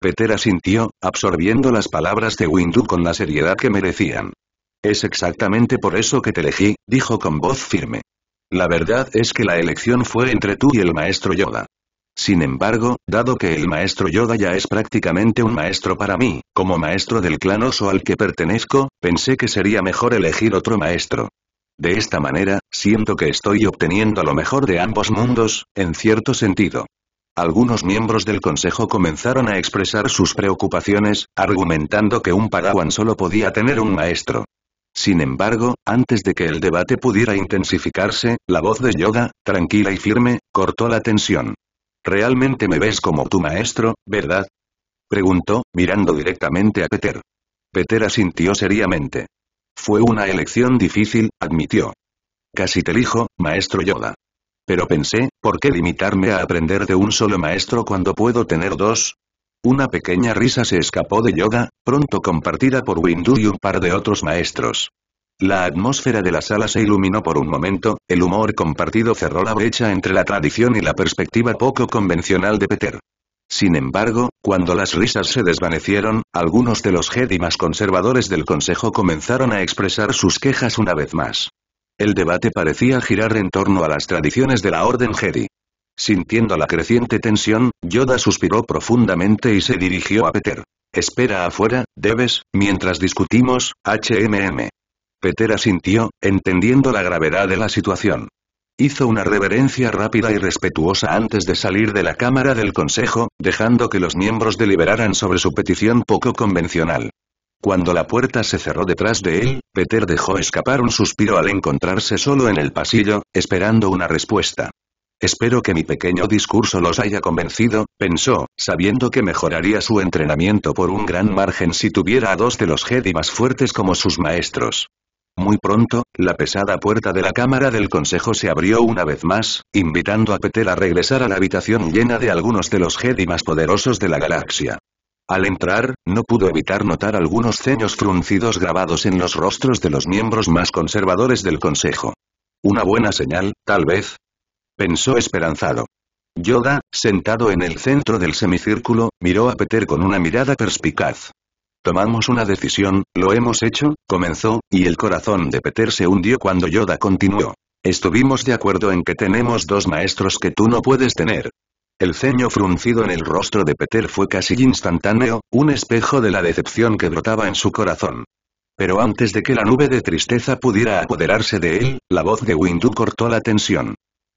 Peter asintió, absorbiendo las palabras de Windu con la seriedad que merecían. Es exactamente por eso que te elegí, dijo con voz firme. La verdad es que la elección fue entre tú y el maestro Yoda. Sin embargo, dado que el maestro Yoda ya es prácticamente un maestro para mí, como maestro del clan oso al que pertenezco, pensé que sería mejor elegir otro maestro. De esta manera, siento que estoy obteniendo lo mejor de ambos mundos, en cierto sentido. Algunos miembros del consejo comenzaron a expresar sus preocupaciones, argumentando que un padawan solo podía tener un maestro. Sin embargo, antes de que el debate pudiera intensificarse, la voz de Yoda, tranquila y firme, cortó la tensión. ¿Realmente me ves como tu maestro, verdad? Preguntó, mirando directamente a Peter. Peter asintió seriamente. Fue una elección difícil, admitió. Casi te elijo, maestro Yoda. Pero pensé, ¿por qué limitarme a aprender de un solo maestro cuando puedo tener dos? Una pequeña risa se escapó de Yoda, pronto compartida por Windu y un par de otros maestros. La atmósfera de la sala se iluminó por un momento, el humor compartido cerró la brecha entre la tradición y la perspectiva poco convencional de Peter. Sin embargo, cuando las risas se desvanecieron, algunos de los Jedi más conservadores del Consejo comenzaron a expresar sus quejas una vez más. El debate parecía girar en torno a las tradiciones de la Orden Jedi. Sintiendo la creciente tensión, Yoda suspiró profundamente y se dirigió a Peter. Espera afuera, debes, mientras discutimos, HMM. Peter asintió, entendiendo la gravedad de la situación. Hizo una reverencia rápida y respetuosa antes de salir de la Cámara del Consejo, dejando que los miembros deliberaran sobre su petición poco convencional. Cuando la puerta se cerró detrás de él, Peter dejó escapar un suspiro al encontrarse solo en el pasillo, esperando una respuesta. Espero que mi pequeño discurso los haya convencido, pensó, sabiendo que mejoraría su entrenamiento por un gran margen si tuviera a dos de los Jedi más fuertes como sus maestros. Muy pronto, la pesada puerta de la Cámara del Consejo se abrió una vez más, invitando a Peter a regresar a la habitación llena de algunos de los Jedi más poderosos de la galaxia. Al entrar, no pudo evitar notar algunos ceños fruncidos grabados en los rostros de los miembros más conservadores del Consejo. Una buena señal, tal vez. Pensó esperanzado. Yoda, sentado en el centro del semicírculo, miró a Peter con una mirada perspicaz. Tomamos una decisión, lo hemos hecho, comenzó, y el corazón de Peter se hundió cuando Yoda continuó. Estuvimos de acuerdo en que tenemos dos maestros que tú no puedes tener. El ceño fruncido en el rostro de Peter fue casi instantáneo, un espejo de la decepción que brotaba en su corazón. Pero antes de que la nube de tristeza pudiera apoderarse de él, la voz de Windu cortó la tensión.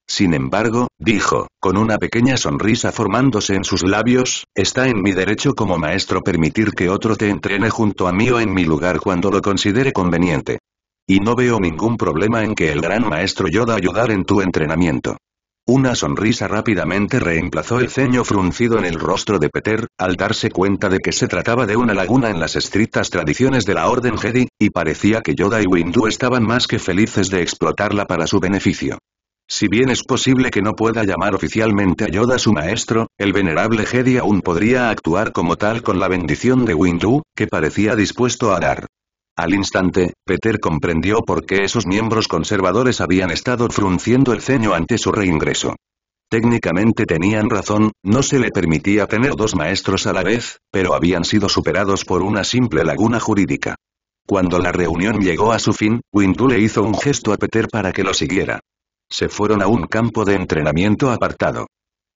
Sin embargo, dijo, con una pequeña sonrisa formándose en sus labios, está en mi derecho como maestro permitir que otro te entrene junto a mí o en mi lugar cuando lo considere conveniente. Y no veo ningún problema en que el gran maestro Yoda ayudar en tu entrenamiento. Una sonrisa rápidamente reemplazó el ceño fruncido en el rostro de Peter, al darse cuenta de que se trataba de una laguna en las estrictas tradiciones de la Orden Jedi, y parecía que Yoda y Windu estaban más que felices de explotarla para su beneficio. Si bien es posible que no pueda llamar oficialmente a Yoda su maestro, el venerable Jedi aún podría actuar como tal con la bendición de Windu, que parecía dispuesto a dar. Al instante, Peter comprendió por qué esos miembros conservadores habían estado frunciendo el ceño ante su reingreso. Técnicamente tenían razón, no se le permitía tener dos maestros a la vez, pero habían sido superados por una simple laguna jurídica. Cuando la reunión llegó a su fin, Windu le hizo un gesto a Peter para que lo siguiera. Se fueron a un campo de entrenamiento apartado.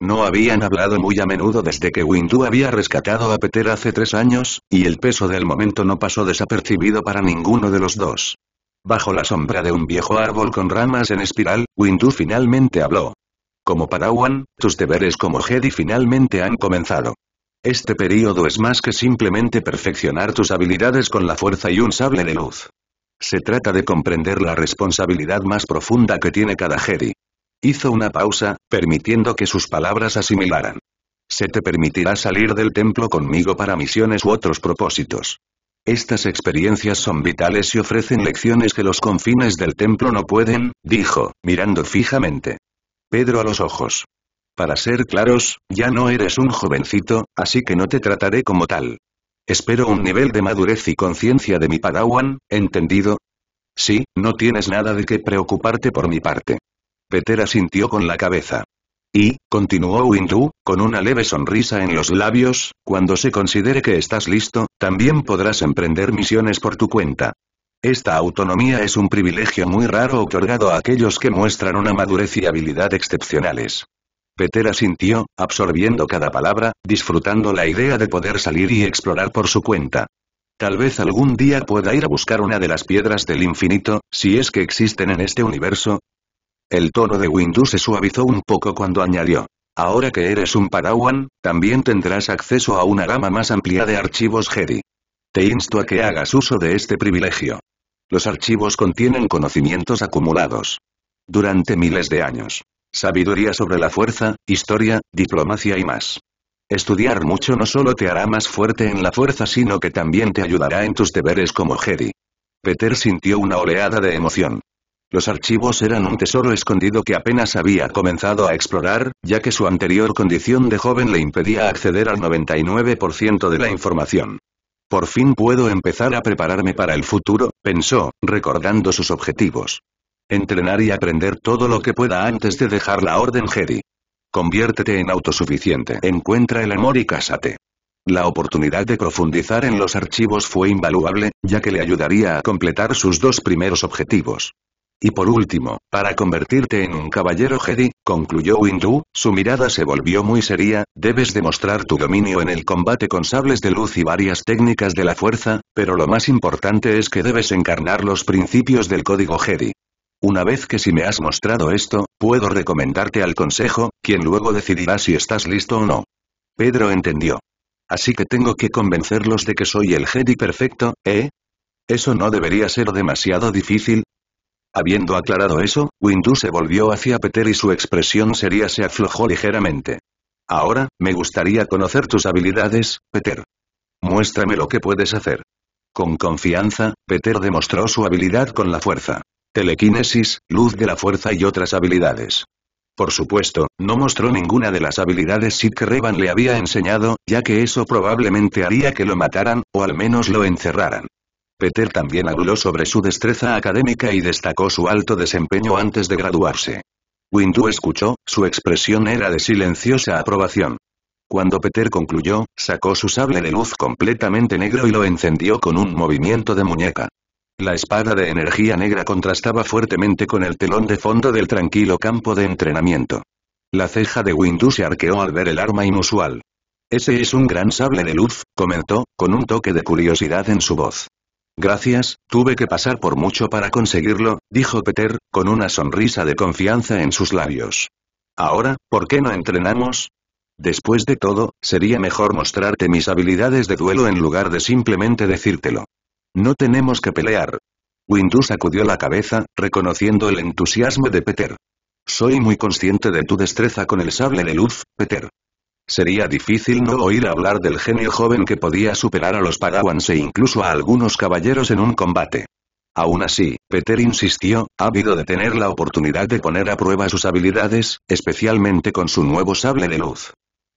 No habían hablado muy a menudo desde que Windu había rescatado a Peter hace tres años, y el peso del momento no pasó desapercibido para ninguno de los dos. Bajo la sombra de un viejo árbol con ramas en espiral, Windu finalmente habló. Como Padawan, tus deberes como Jedi finalmente han comenzado. Este período es más que simplemente perfeccionar tus habilidades con la fuerza y un sable de luz. Se trata de comprender la responsabilidad más profunda que tiene cada Jedi. Hizo una pausa, permitiendo que sus palabras asimilaran. Se te permitirá salir del templo conmigo para misiones u otros propósitos. Estas experiencias son vitales y ofrecen lecciones que los confines del templo no pueden, dijo, mirando fijamente. Pedro a los ojos. Para ser claros, ya no eres un jovencito, así que no te trataré como tal. Espero un nivel de madurez y conciencia de mi padawan, ¿entendido? Sí, no tienes nada de qué preocuparte por mi parte. Petera asintió con la cabeza. Y, continuó Windu, con una leve sonrisa en los labios, cuando se considere que estás listo, también podrás emprender misiones por tu cuenta. Esta autonomía es un privilegio muy raro otorgado a aquellos que muestran una madurez y habilidad excepcionales. Peter sintió, absorbiendo cada palabra, disfrutando la idea de poder salir y explorar por su cuenta. Tal vez algún día pueda ir a buscar una de las piedras del infinito, si es que existen en este universo. El tono de Windu se suavizó un poco cuando añadió. Ahora que eres un Padawan, también tendrás acceso a una gama más amplia de archivos Jedi. Te insto a que hagas uso de este privilegio. Los archivos contienen conocimientos acumulados. Durante miles de años. Sabiduría sobre la fuerza, historia, diplomacia y más. Estudiar mucho no solo te hará más fuerte en la fuerza sino que también te ayudará en tus deberes como Jedi. Peter sintió una oleada de emoción. Los archivos eran un tesoro escondido que apenas había comenzado a explorar, ya que su anterior condición de joven le impedía acceder al 99% de la información. Por fin puedo empezar a prepararme para el futuro, pensó, recordando sus objetivos. Entrenar y aprender todo lo que pueda antes de dejar la Orden Jedi. Conviértete en autosuficiente. Encuentra el amor y cásate. La oportunidad de profundizar en los archivos fue invaluable, ya que le ayudaría a completar sus dos primeros objetivos. Y por último, para convertirte en un caballero Jedi, concluyó Windu, su mirada se volvió muy seria, debes demostrar tu dominio en el combate con sables de luz y varias técnicas de la fuerza, pero lo más importante es que debes encarnar los principios del código Jedi. Una vez que si me has mostrado esto, puedo recomendarte al consejo, quien luego decidirá si estás listo o no. Pedro entendió. Así que tengo que convencerlos de que soy el Jedi perfecto, ¿eh? Eso no debería ser demasiado difícil. Habiendo aclarado eso, Windu se volvió hacia Peter y su expresión seria se aflojó ligeramente. Ahora, me gustaría conocer tus habilidades, Peter. Muéstrame lo que puedes hacer. Con confianza, Peter demostró su habilidad con la fuerza telequinesis, luz de la fuerza y otras habilidades. Por supuesto, no mostró ninguna de las habilidades que Revan le había enseñado, ya que eso probablemente haría que lo mataran, o al menos lo encerraran. Peter también habló sobre su destreza académica y destacó su alto desempeño antes de graduarse. Windu escuchó, su expresión era de silenciosa aprobación. Cuando Peter concluyó, sacó su sable de luz completamente negro y lo encendió con un movimiento de muñeca. La espada de energía negra contrastaba fuertemente con el telón de fondo del tranquilo campo de entrenamiento. La ceja de Windu se arqueó al ver el arma inusual. Ese es un gran sable de luz, comentó, con un toque de curiosidad en su voz. Gracias, tuve que pasar por mucho para conseguirlo, dijo Peter, con una sonrisa de confianza en sus labios. Ahora, ¿por qué no entrenamos? Después de todo, sería mejor mostrarte mis habilidades de duelo en lugar de simplemente decírtelo. No tenemos que pelear. Windu sacudió la cabeza, reconociendo el entusiasmo de Peter. Soy muy consciente de tu destreza con el sable de luz, Peter. Sería difícil no oír hablar del genio joven que podía superar a los Padawans e incluso a algunos caballeros en un combate. Aún así, Peter insistió, ávido de tener la oportunidad de poner a prueba sus habilidades, especialmente con su nuevo sable de luz.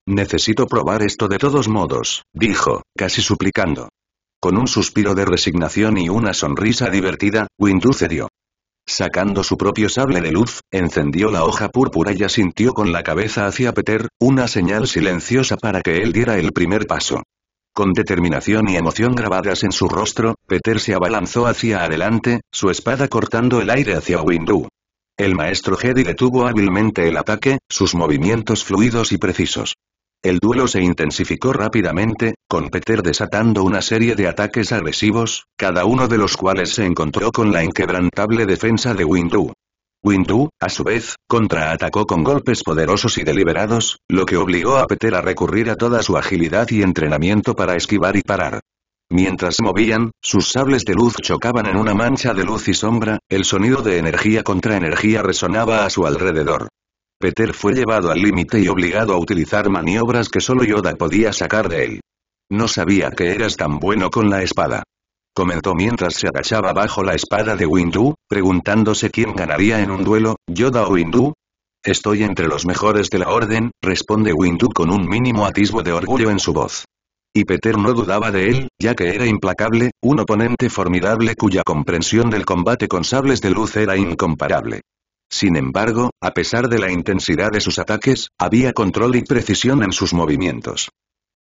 Necesito probar esto de todos modos, dijo, casi suplicando. Con un suspiro de resignación y una sonrisa divertida, Windu cedió. Sacando su propio sable de luz, encendió la hoja púrpura y asintió con la cabeza hacia Peter, una señal silenciosa para que él diera el primer paso. Con determinación y emoción grabadas en su rostro, Peter se abalanzó hacia adelante, su espada cortando el aire hacia Windu. El maestro Jedi detuvo hábilmente el ataque, sus movimientos fluidos y precisos. El duelo se intensificó rápidamente, con Peter desatando una serie de ataques agresivos, cada uno de los cuales se encontró con la inquebrantable defensa de Windu. Windu, a su vez, contraatacó con golpes poderosos y deliberados, lo que obligó a Peter a recurrir a toda su agilidad y entrenamiento para esquivar y parar. Mientras movían, sus sables de luz chocaban en una mancha de luz y sombra, el sonido de energía contra energía resonaba a su alrededor. Peter fue llevado al límite y obligado a utilizar maniobras que solo Yoda podía sacar de él. No sabía que eras tan bueno con la espada. Comentó mientras se agachaba bajo la espada de Windu, preguntándose quién ganaría en un duelo, Yoda o Windu. Estoy entre los mejores de la orden, responde Windu con un mínimo atisbo de orgullo en su voz. Y Peter no dudaba de él, ya que era implacable, un oponente formidable cuya comprensión del combate con sables de luz era incomparable. Sin embargo, a pesar de la intensidad de sus ataques, había control y precisión en sus movimientos.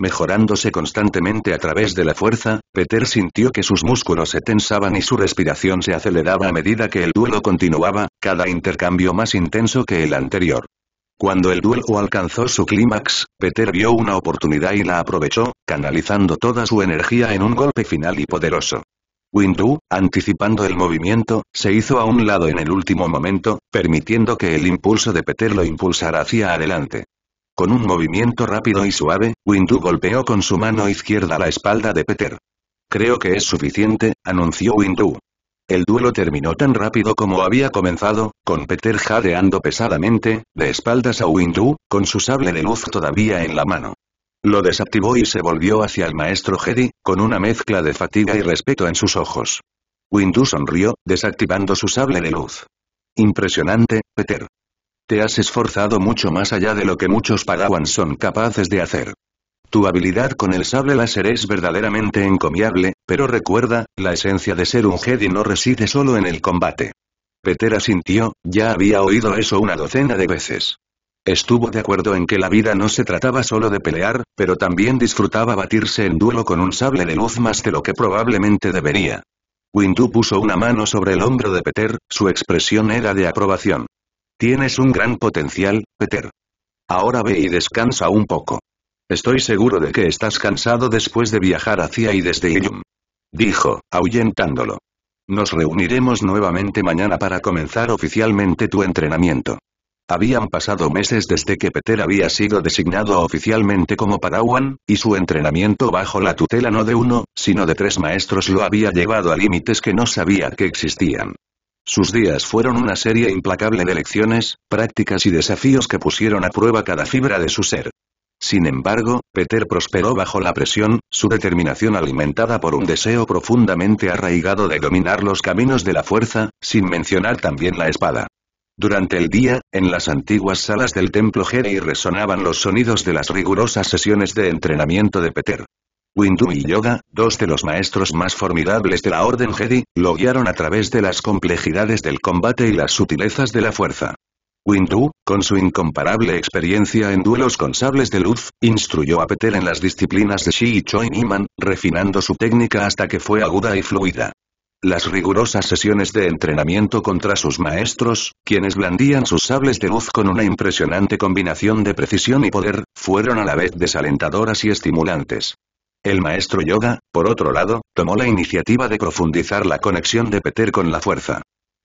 Mejorándose constantemente a través de la fuerza, Peter sintió que sus músculos se tensaban y su respiración se aceleraba a medida que el duelo continuaba, cada intercambio más intenso que el anterior. Cuando el duelo alcanzó su clímax, Peter vio una oportunidad y la aprovechó, canalizando toda su energía en un golpe final y poderoso. Windu, anticipando el movimiento, se hizo a un lado en el último momento, permitiendo que el impulso de Peter lo impulsara hacia adelante. Con un movimiento rápido y suave, Windu golpeó con su mano izquierda la espalda de Peter. Creo que es suficiente, anunció Windu. El duelo terminó tan rápido como había comenzado, con Peter jadeando pesadamente, de espaldas a Windu, con su sable de luz todavía en la mano. Lo desactivó y se volvió hacia el maestro Jedi, con una mezcla de fatiga y respeto en sus ojos. Windu sonrió, desactivando su sable de luz. Impresionante, Peter. Te has esforzado mucho más allá de lo que muchos Padawans son capaces de hacer. Tu habilidad con el sable láser es verdaderamente encomiable, pero recuerda, la esencia de ser un Jedi no reside solo en el combate. Peter asintió, ya había oído eso una docena de veces. Estuvo de acuerdo en que la vida no se trataba solo de pelear, pero también disfrutaba batirse en duelo con un sable de luz más de lo que probablemente debería. Windu puso una mano sobre el hombro de Peter, su expresión era de aprobación. Tienes un gran potencial, Peter. Ahora ve y descansa un poco. Estoy seguro de que estás cansado después de viajar hacia y desde Illum». Dijo, ahuyentándolo. Nos reuniremos nuevamente mañana para comenzar oficialmente tu entrenamiento. Habían pasado meses desde que Peter había sido designado oficialmente como Padawan, y su entrenamiento bajo la tutela no de uno, sino de tres maestros lo había llevado a límites que no sabía que existían. Sus días fueron una serie implacable de lecciones, prácticas y desafíos que pusieron a prueba cada fibra de su ser. Sin embargo, Peter prosperó bajo la presión, su determinación alimentada por un deseo profundamente arraigado de dominar los caminos de la fuerza, sin mencionar también la espada. Durante el día, en las antiguas salas del templo Jedi resonaban los sonidos de las rigurosas sesiones de entrenamiento de Peter. Windu y Yoga, dos de los maestros más formidables de la Orden Jedi, lo guiaron a través de las complejidades del combate y las sutilezas de la fuerza. Windu, con su incomparable experiencia en duelos con sables de luz, instruyó a Peter en las disciplinas de Shi y Choi Man, refinando su técnica hasta que fue aguda y fluida las rigurosas sesiones de entrenamiento contra sus maestros, quienes blandían sus sables de luz con una impresionante combinación de precisión y poder, fueron a la vez desalentadoras y estimulantes. El maestro yoga, por otro lado, tomó la iniciativa de profundizar la conexión de Peter con la fuerza.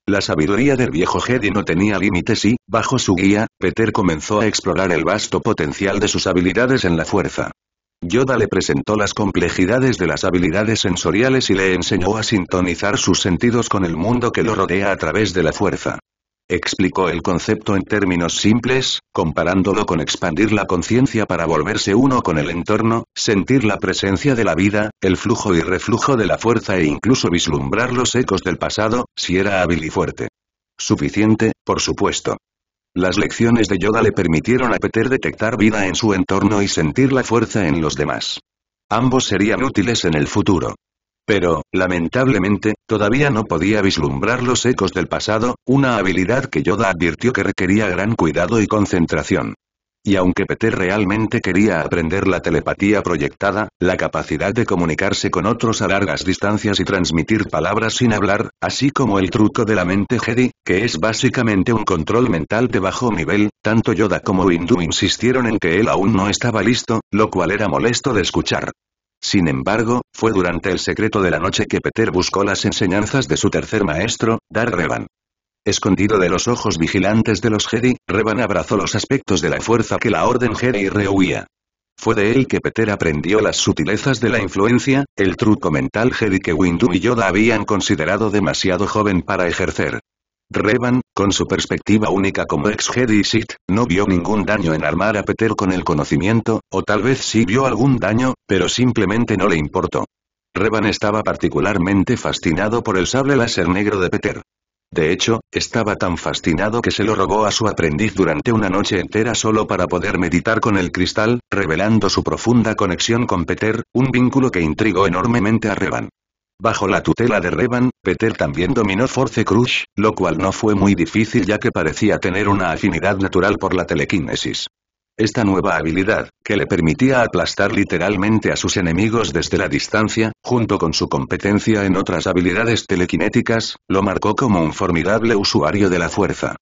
La sabiduría del viejo Jedi no tenía límites y, bajo su guía, Peter comenzó a explorar el vasto potencial de sus habilidades en la fuerza. Yoda le presentó las complejidades de las habilidades sensoriales y le enseñó a sintonizar sus sentidos con el mundo que lo rodea a través de la fuerza. Explicó el concepto en términos simples, comparándolo con expandir la conciencia para volverse uno con el entorno, sentir la presencia de la vida, el flujo y reflujo de la fuerza e incluso vislumbrar los ecos del pasado, si era hábil y fuerte. Suficiente, por supuesto. Las lecciones de Yoda le permitieron a Peter detectar vida en su entorno y sentir la fuerza en los demás. Ambos serían útiles en el futuro. Pero, lamentablemente, todavía no podía vislumbrar los ecos del pasado, una habilidad que Yoda advirtió que requería gran cuidado y concentración. Y aunque Peter realmente quería aprender la telepatía proyectada, la capacidad de comunicarse con otros a largas distancias y transmitir palabras sin hablar, así como el truco de la mente Jedi, que es básicamente un control mental de bajo nivel, tanto Yoda como Windu insistieron en que él aún no estaba listo, lo cual era molesto de escuchar. Sin embargo, fue durante el secreto de la noche que Peter buscó las enseñanzas de su tercer maestro, Dar Revan. Escondido de los ojos vigilantes de los Jedi, Revan abrazó los aspectos de la fuerza que la Orden Jedi rehuía. Fue de él que Peter aprendió las sutilezas de la influencia, el truco mental Jedi que Windu y Yoda habían considerado demasiado joven para ejercer. Revan, con su perspectiva única como ex Jedi Sith, no vio ningún daño en armar a Peter con el conocimiento, o tal vez sí vio algún daño, pero simplemente no le importó. Revan estaba particularmente fascinado por el sable láser negro de Peter. De hecho, estaba tan fascinado que se lo rogó a su aprendiz durante una noche entera solo para poder meditar con el cristal, revelando su profunda conexión con Peter, un vínculo que intrigó enormemente a Revan. Bajo la tutela de Revan, Peter también dominó Force Crush, lo cual no fue muy difícil ya que parecía tener una afinidad natural por la telequinesis. Esta nueva habilidad, que le permitía aplastar literalmente a sus enemigos desde la distancia, junto con su competencia en otras habilidades telequinéticas, lo marcó como un formidable usuario de la fuerza.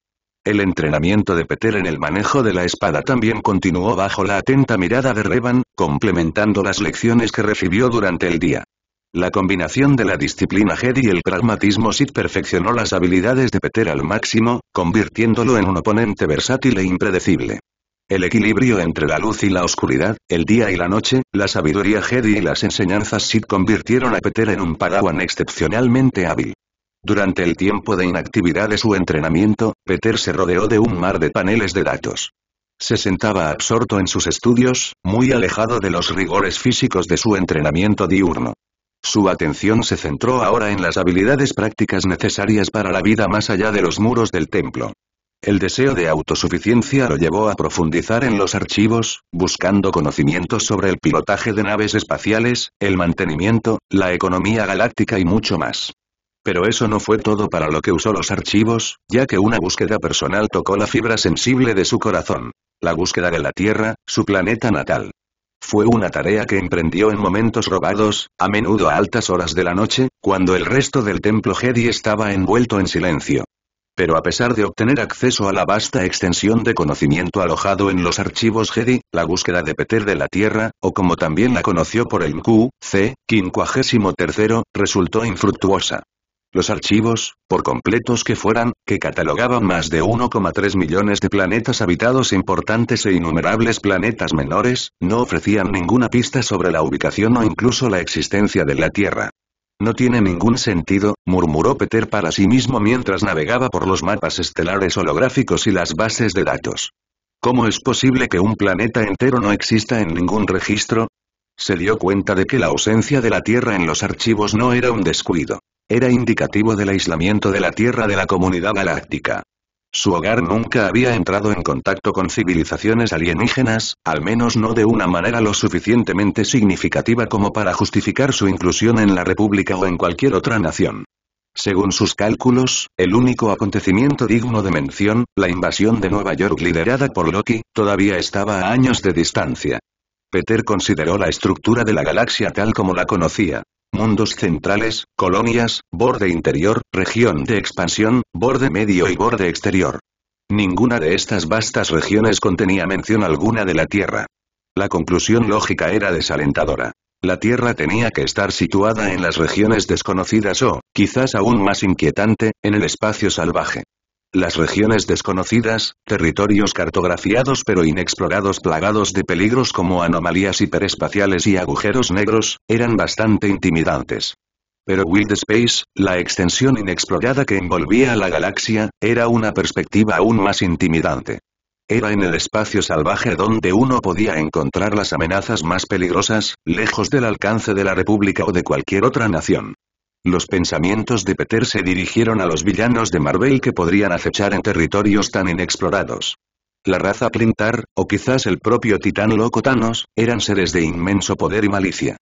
El entrenamiento de Peter en el manejo de la espada también continuó bajo la atenta mirada de Revan, complementando las lecciones que recibió durante el día. La combinación de la disciplina Jedi y el pragmatismo Sith perfeccionó las habilidades de Peter al máximo, convirtiéndolo en un oponente versátil e impredecible. El equilibrio entre la luz y la oscuridad, el día y la noche, la sabiduría Jedi y las enseñanzas Sith convirtieron a Peter en un padawan excepcionalmente hábil. Durante el tiempo de inactividad de su entrenamiento, Peter se rodeó de un mar de paneles de datos. Se sentaba absorto en sus estudios, muy alejado de los rigores físicos de su entrenamiento diurno. Su atención se centró ahora en las habilidades prácticas necesarias para la vida más allá de los muros del templo. El deseo de autosuficiencia lo llevó a profundizar en los archivos, buscando conocimientos sobre el pilotaje de naves espaciales, el mantenimiento, la economía galáctica y mucho más. Pero eso no fue todo para lo que usó los archivos, ya que una búsqueda personal tocó la fibra sensible de su corazón. La búsqueda de la Tierra, su planeta natal. Fue una tarea que emprendió en momentos robados, a menudo a altas horas de la noche, cuando el resto del templo Jedi estaba envuelto en silencio. Pero a pesar de obtener acceso a la vasta extensión de conocimiento alojado en los archivos Jedi, la búsqueda de Peter de la Tierra, o como también la conoció por el MQ, C, 53, resultó infructuosa. Los archivos, por completos que fueran, que catalogaban más de 1,3 millones de planetas habitados importantes e innumerables planetas menores, no ofrecían ninguna pista sobre la ubicación o incluso la existencia de la Tierra. No tiene ningún sentido, murmuró Peter para sí mismo mientras navegaba por los mapas estelares holográficos y las bases de datos. ¿Cómo es posible que un planeta entero no exista en ningún registro? Se dio cuenta de que la ausencia de la Tierra en los archivos no era un descuido. Era indicativo del aislamiento de la Tierra de la comunidad galáctica. Su hogar nunca había entrado en contacto con civilizaciones alienígenas, al menos no de una manera lo suficientemente significativa como para justificar su inclusión en la República o en cualquier otra nación. Según sus cálculos, el único acontecimiento digno de mención, la invasión de Nueva York liderada por Loki, todavía estaba a años de distancia. Peter consideró la estructura de la galaxia tal como la conocía, Mundos centrales, colonias, borde interior, región de expansión, borde medio y borde exterior. Ninguna de estas vastas regiones contenía mención alguna de la Tierra. La conclusión lógica era desalentadora. La Tierra tenía que estar situada en las regiones desconocidas o, quizás aún más inquietante, en el espacio salvaje. Las regiones desconocidas, territorios cartografiados pero inexplorados plagados de peligros como anomalías hiperespaciales y agujeros negros, eran bastante intimidantes. Pero Wild Space, la extensión inexplorada que envolvía a la galaxia, era una perspectiva aún más intimidante. Era en el espacio salvaje donde uno podía encontrar las amenazas más peligrosas, lejos del alcance de la República o de cualquier otra nación. Los pensamientos de Peter se dirigieron a los villanos de Marvel que podrían acechar en territorios tan inexplorados. La raza Plintar, o quizás el propio titán loco Thanos, eran seres de inmenso poder y malicia.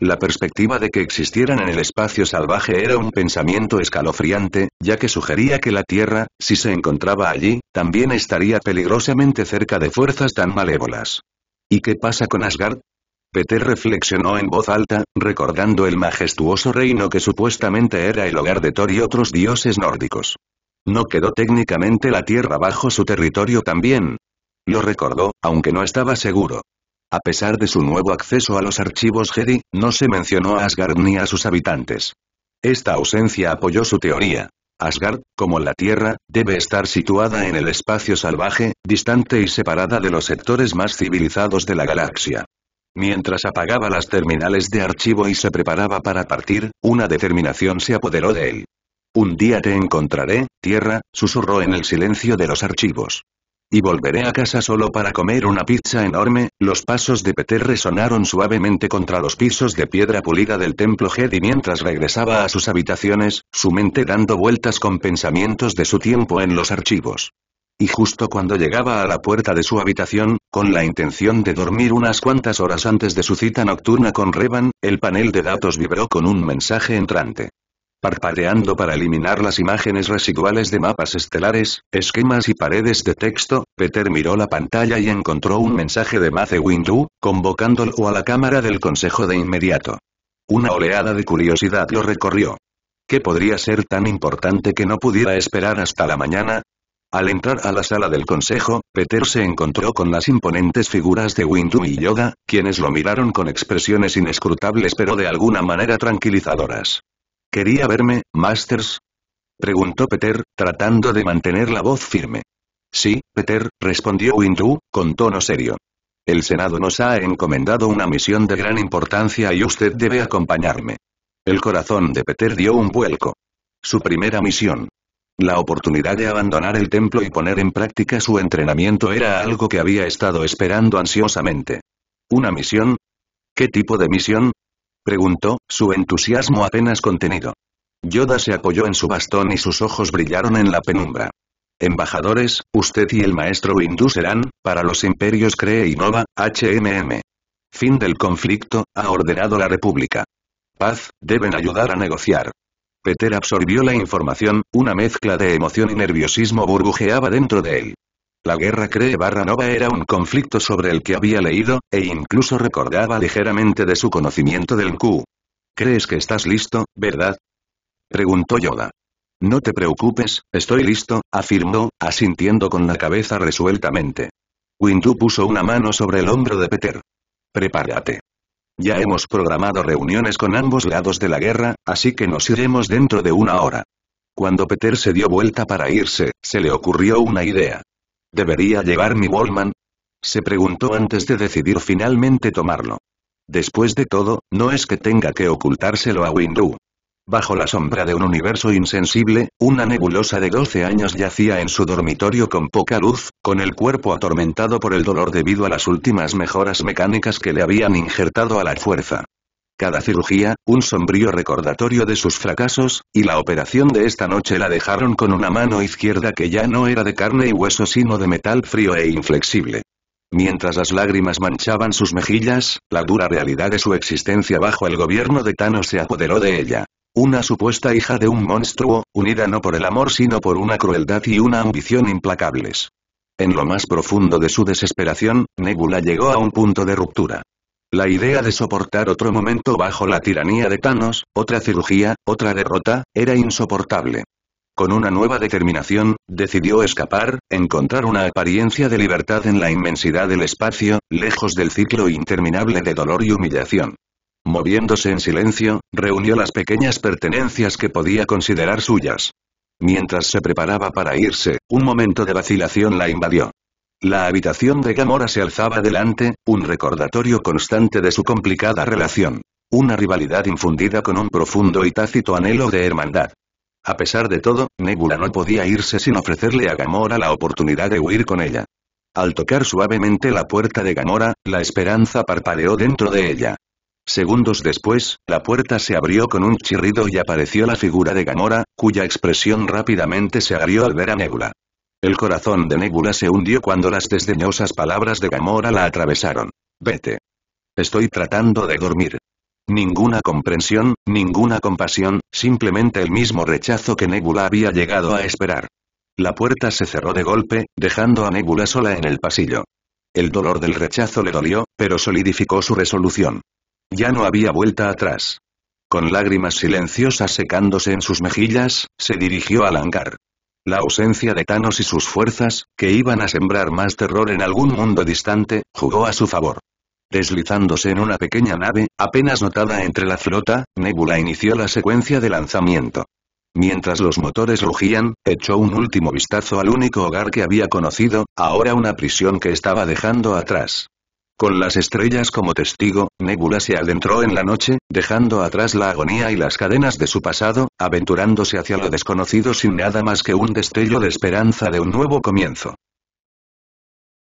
La perspectiva de que existieran en el espacio salvaje era un pensamiento escalofriante, ya que sugería que la Tierra, si se encontraba allí, también estaría peligrosamente cerca de fuerzas tan malévolas. ¿Y qué pasa con Asgard? Peter reflexionó en voz alta, recordando el majestuoso reino que supuestamente era el hogar de Thor y otros dioses nórdicos. ¿No quedó técnicamente la tierra bajo su territorio también? Lo recordó, aunque no estaba seguro. A pesar de su nuevo acceso a los archivos Jedi, no se mencionó a Asgard ni a sus habitantes. Esta ausencia apoyó su teoría. Asgard, como la Tierra, debe estar situada en el espacio salvaje, distante y separada de los sectores más civilizados de la galaxia. Mientras apagaba las terminales de archivo y se preparaba para partir, una determinación se apoderó de él. Un día te encontraré, tierra, susurró en el silencio de los archivos. Y volveré a casa solo para comer una pizza enorme, los pasos de Peter resonaron suavemente contra los pisos de piedra pulida del templo Jedi mientras regresaba a sus habitaciones, su mente dando vueltas con pensamientos de su tiempo en los archivos. Y justo cuando llegaba a la puerta de su habitación, con la intención de dormir unas cuantas horas antes de su cita nocturna con Revan, el panel de datos vibró con un mensaje entrante. Parpadeando para eliminar las imágenes residuales de mapas estelares, esquemas y paredes de texto, Peter miró la pantalla y encontró un mensaje de Mace Windu, convocándolo a la cámara del consejo de inmediato. Una oleada de curiosidad lo recorrió. ¿Qué podría ser tan importante que no pudiera esperar hasta la mañana? Al entrar a la sala del consejo, Peter se encontró con las imponentes figuras de Windu y Yoda, quienes lo miraron con expresiones inescrutables pero de alguna manera tranquilizadoras. ¿Quería verme, Masters? preguntó Peter, tratando de mantener la voz firme. Sí, Peter, respondió Windu, con tono serio. El Senado nos ha encomendado una misión de gran importancia y usted debe acompañarme. El corazón de Peter dio un vuelco. Su primera misión. La oportunidad de abandonar el templo y poner en práctica su entrenamiento era algo que había estado esperando ansiosamente. ¿Una misión? ¿Qué tipo de misión? preguntó, su entusiasmo apenas contenido. Yoda se apoyó en su bastón y sus ojos brillaron en la penumbra. Embajadores, usted y el maestro hindú serán, para los imperios cree Nova, HMM. Fin del conflicto, ha ordenado la República. Paz, deben ayudar a negociar. Peter absorbió la información, una mezcla de emoción y nerviosismo burbujeaba dentro de él. La guerra Cree barra Nova era un conflicto sobre el que había leído, e incluso recordaba ligeramente de su conocimiento del Q. ¿Crees que estás listo, verdad? Preguntó Yoda. No te preocupes, estoy listo, afirmó, asintiendo con la cabeza resueltamente. Windu puso una mano sobre el hombro de Peter. Prepárate. Ya hemos programado reuniones con ambos lados de la guerra, así que nos iremos dentro de una hora. Cuando Peter se dio vuelta para irse, se le ocurrió una idea. ¿Debería llevar mi Wallman? Se preguntó antes de decidir finalmente tomarlo. Después de todo, no es que tenga que ocultárselo a Windu. Bajo la sombra de un universo insensible, una nebulosa de 12 años yacía en su dormitorio con poca luz, con el cuerpo atormentado por el dolor debido a las últimas mejoras mecánicas que le habían injertado a la fuerza. Cada cirugía, un sombrío recordatorio de sus fracasos, y la operación de esta noche la dejaron con una mano izquierda que ya no era de carne y hueso sino de metal frío e inflexible. Mientras las lágrimas manchaban sus mejillas, la dura realidad de su existencia bajo el gobierno de Thanos se apoderó de ella. Una supuesta hija de un monstruo, unida no por el amor sino por una crueldad y una ambición implacables. En lo más profundo de su desesperación, Nebula llegó a un punto de ruptura. La idea de soportar otro momento bajo la tiranía de Thanos, otra cirugía, otra derrota, era insoportable. Con una nueva determinación, decidió escapar, encontrar una apariencia de libertad en la inmensidad del espacio, lejos del ciclo interminable de dolor y humillación. Moviéndose en silencio, reunió las pequeñas pertenencias que podía considerar suyas. Mientras se preparaba para irse, un momento de vacilación la invadió. La habitación de Gamora se alzaba delante, un recordatorio constante de su complicada relación. Una rivalidad infundida con un profundo y tácito anhelo de hermandad. A pesar de todo, Nebula no podía irse sin ofrecerle a Gamora la oportunidad de huir con ella. Al tocar suavemente la puerta de Gamora, la esperanza parpadeó dentro de ella. Segundos después, la puerta se abrió con un chirrido y apareció la figura de Gamora, cuya expresión rápidamente se agrió al ver a Nebula. El corazón de Nebula se hundió cuando las desdeñosas palabras de Gamora la atravesaron. Vete. Estoy tratando de dormir. Ninguna comprensión, ninguna compasión, simplemente el mismo rechazo que Nebula había llegado a esperar. La puerta se cerró de golpe, dejando a Nebula sola en el pasillo. El dolor del rechazo le dolió, pero solidificó su resolución. Ya no había vuelta atrás. Con lágrimas silenciosas secándose en sus mejillas, se dirigió al hangar. La ausencia de Thanos y sus fuerzas, que iban a sembrar más terror en algún mundo distante, jugó a su favor. Deslizándose en una pequeña nave, apenas notada entre la flota, Nebula inició la secuencia de lanzamiento. Mientras los motores rugían, echó un último vistazo al único hogar que había conocido, ahora una prisión que estaba dejando atrás. Con las estrellas como testigo, Nebula se adentró en la noche, dejando atrás la agonía y las cadenas de su pasado, aventurándose hacia lo desconocido sin nada más que un destello de esperanza de un nuevo comienzo.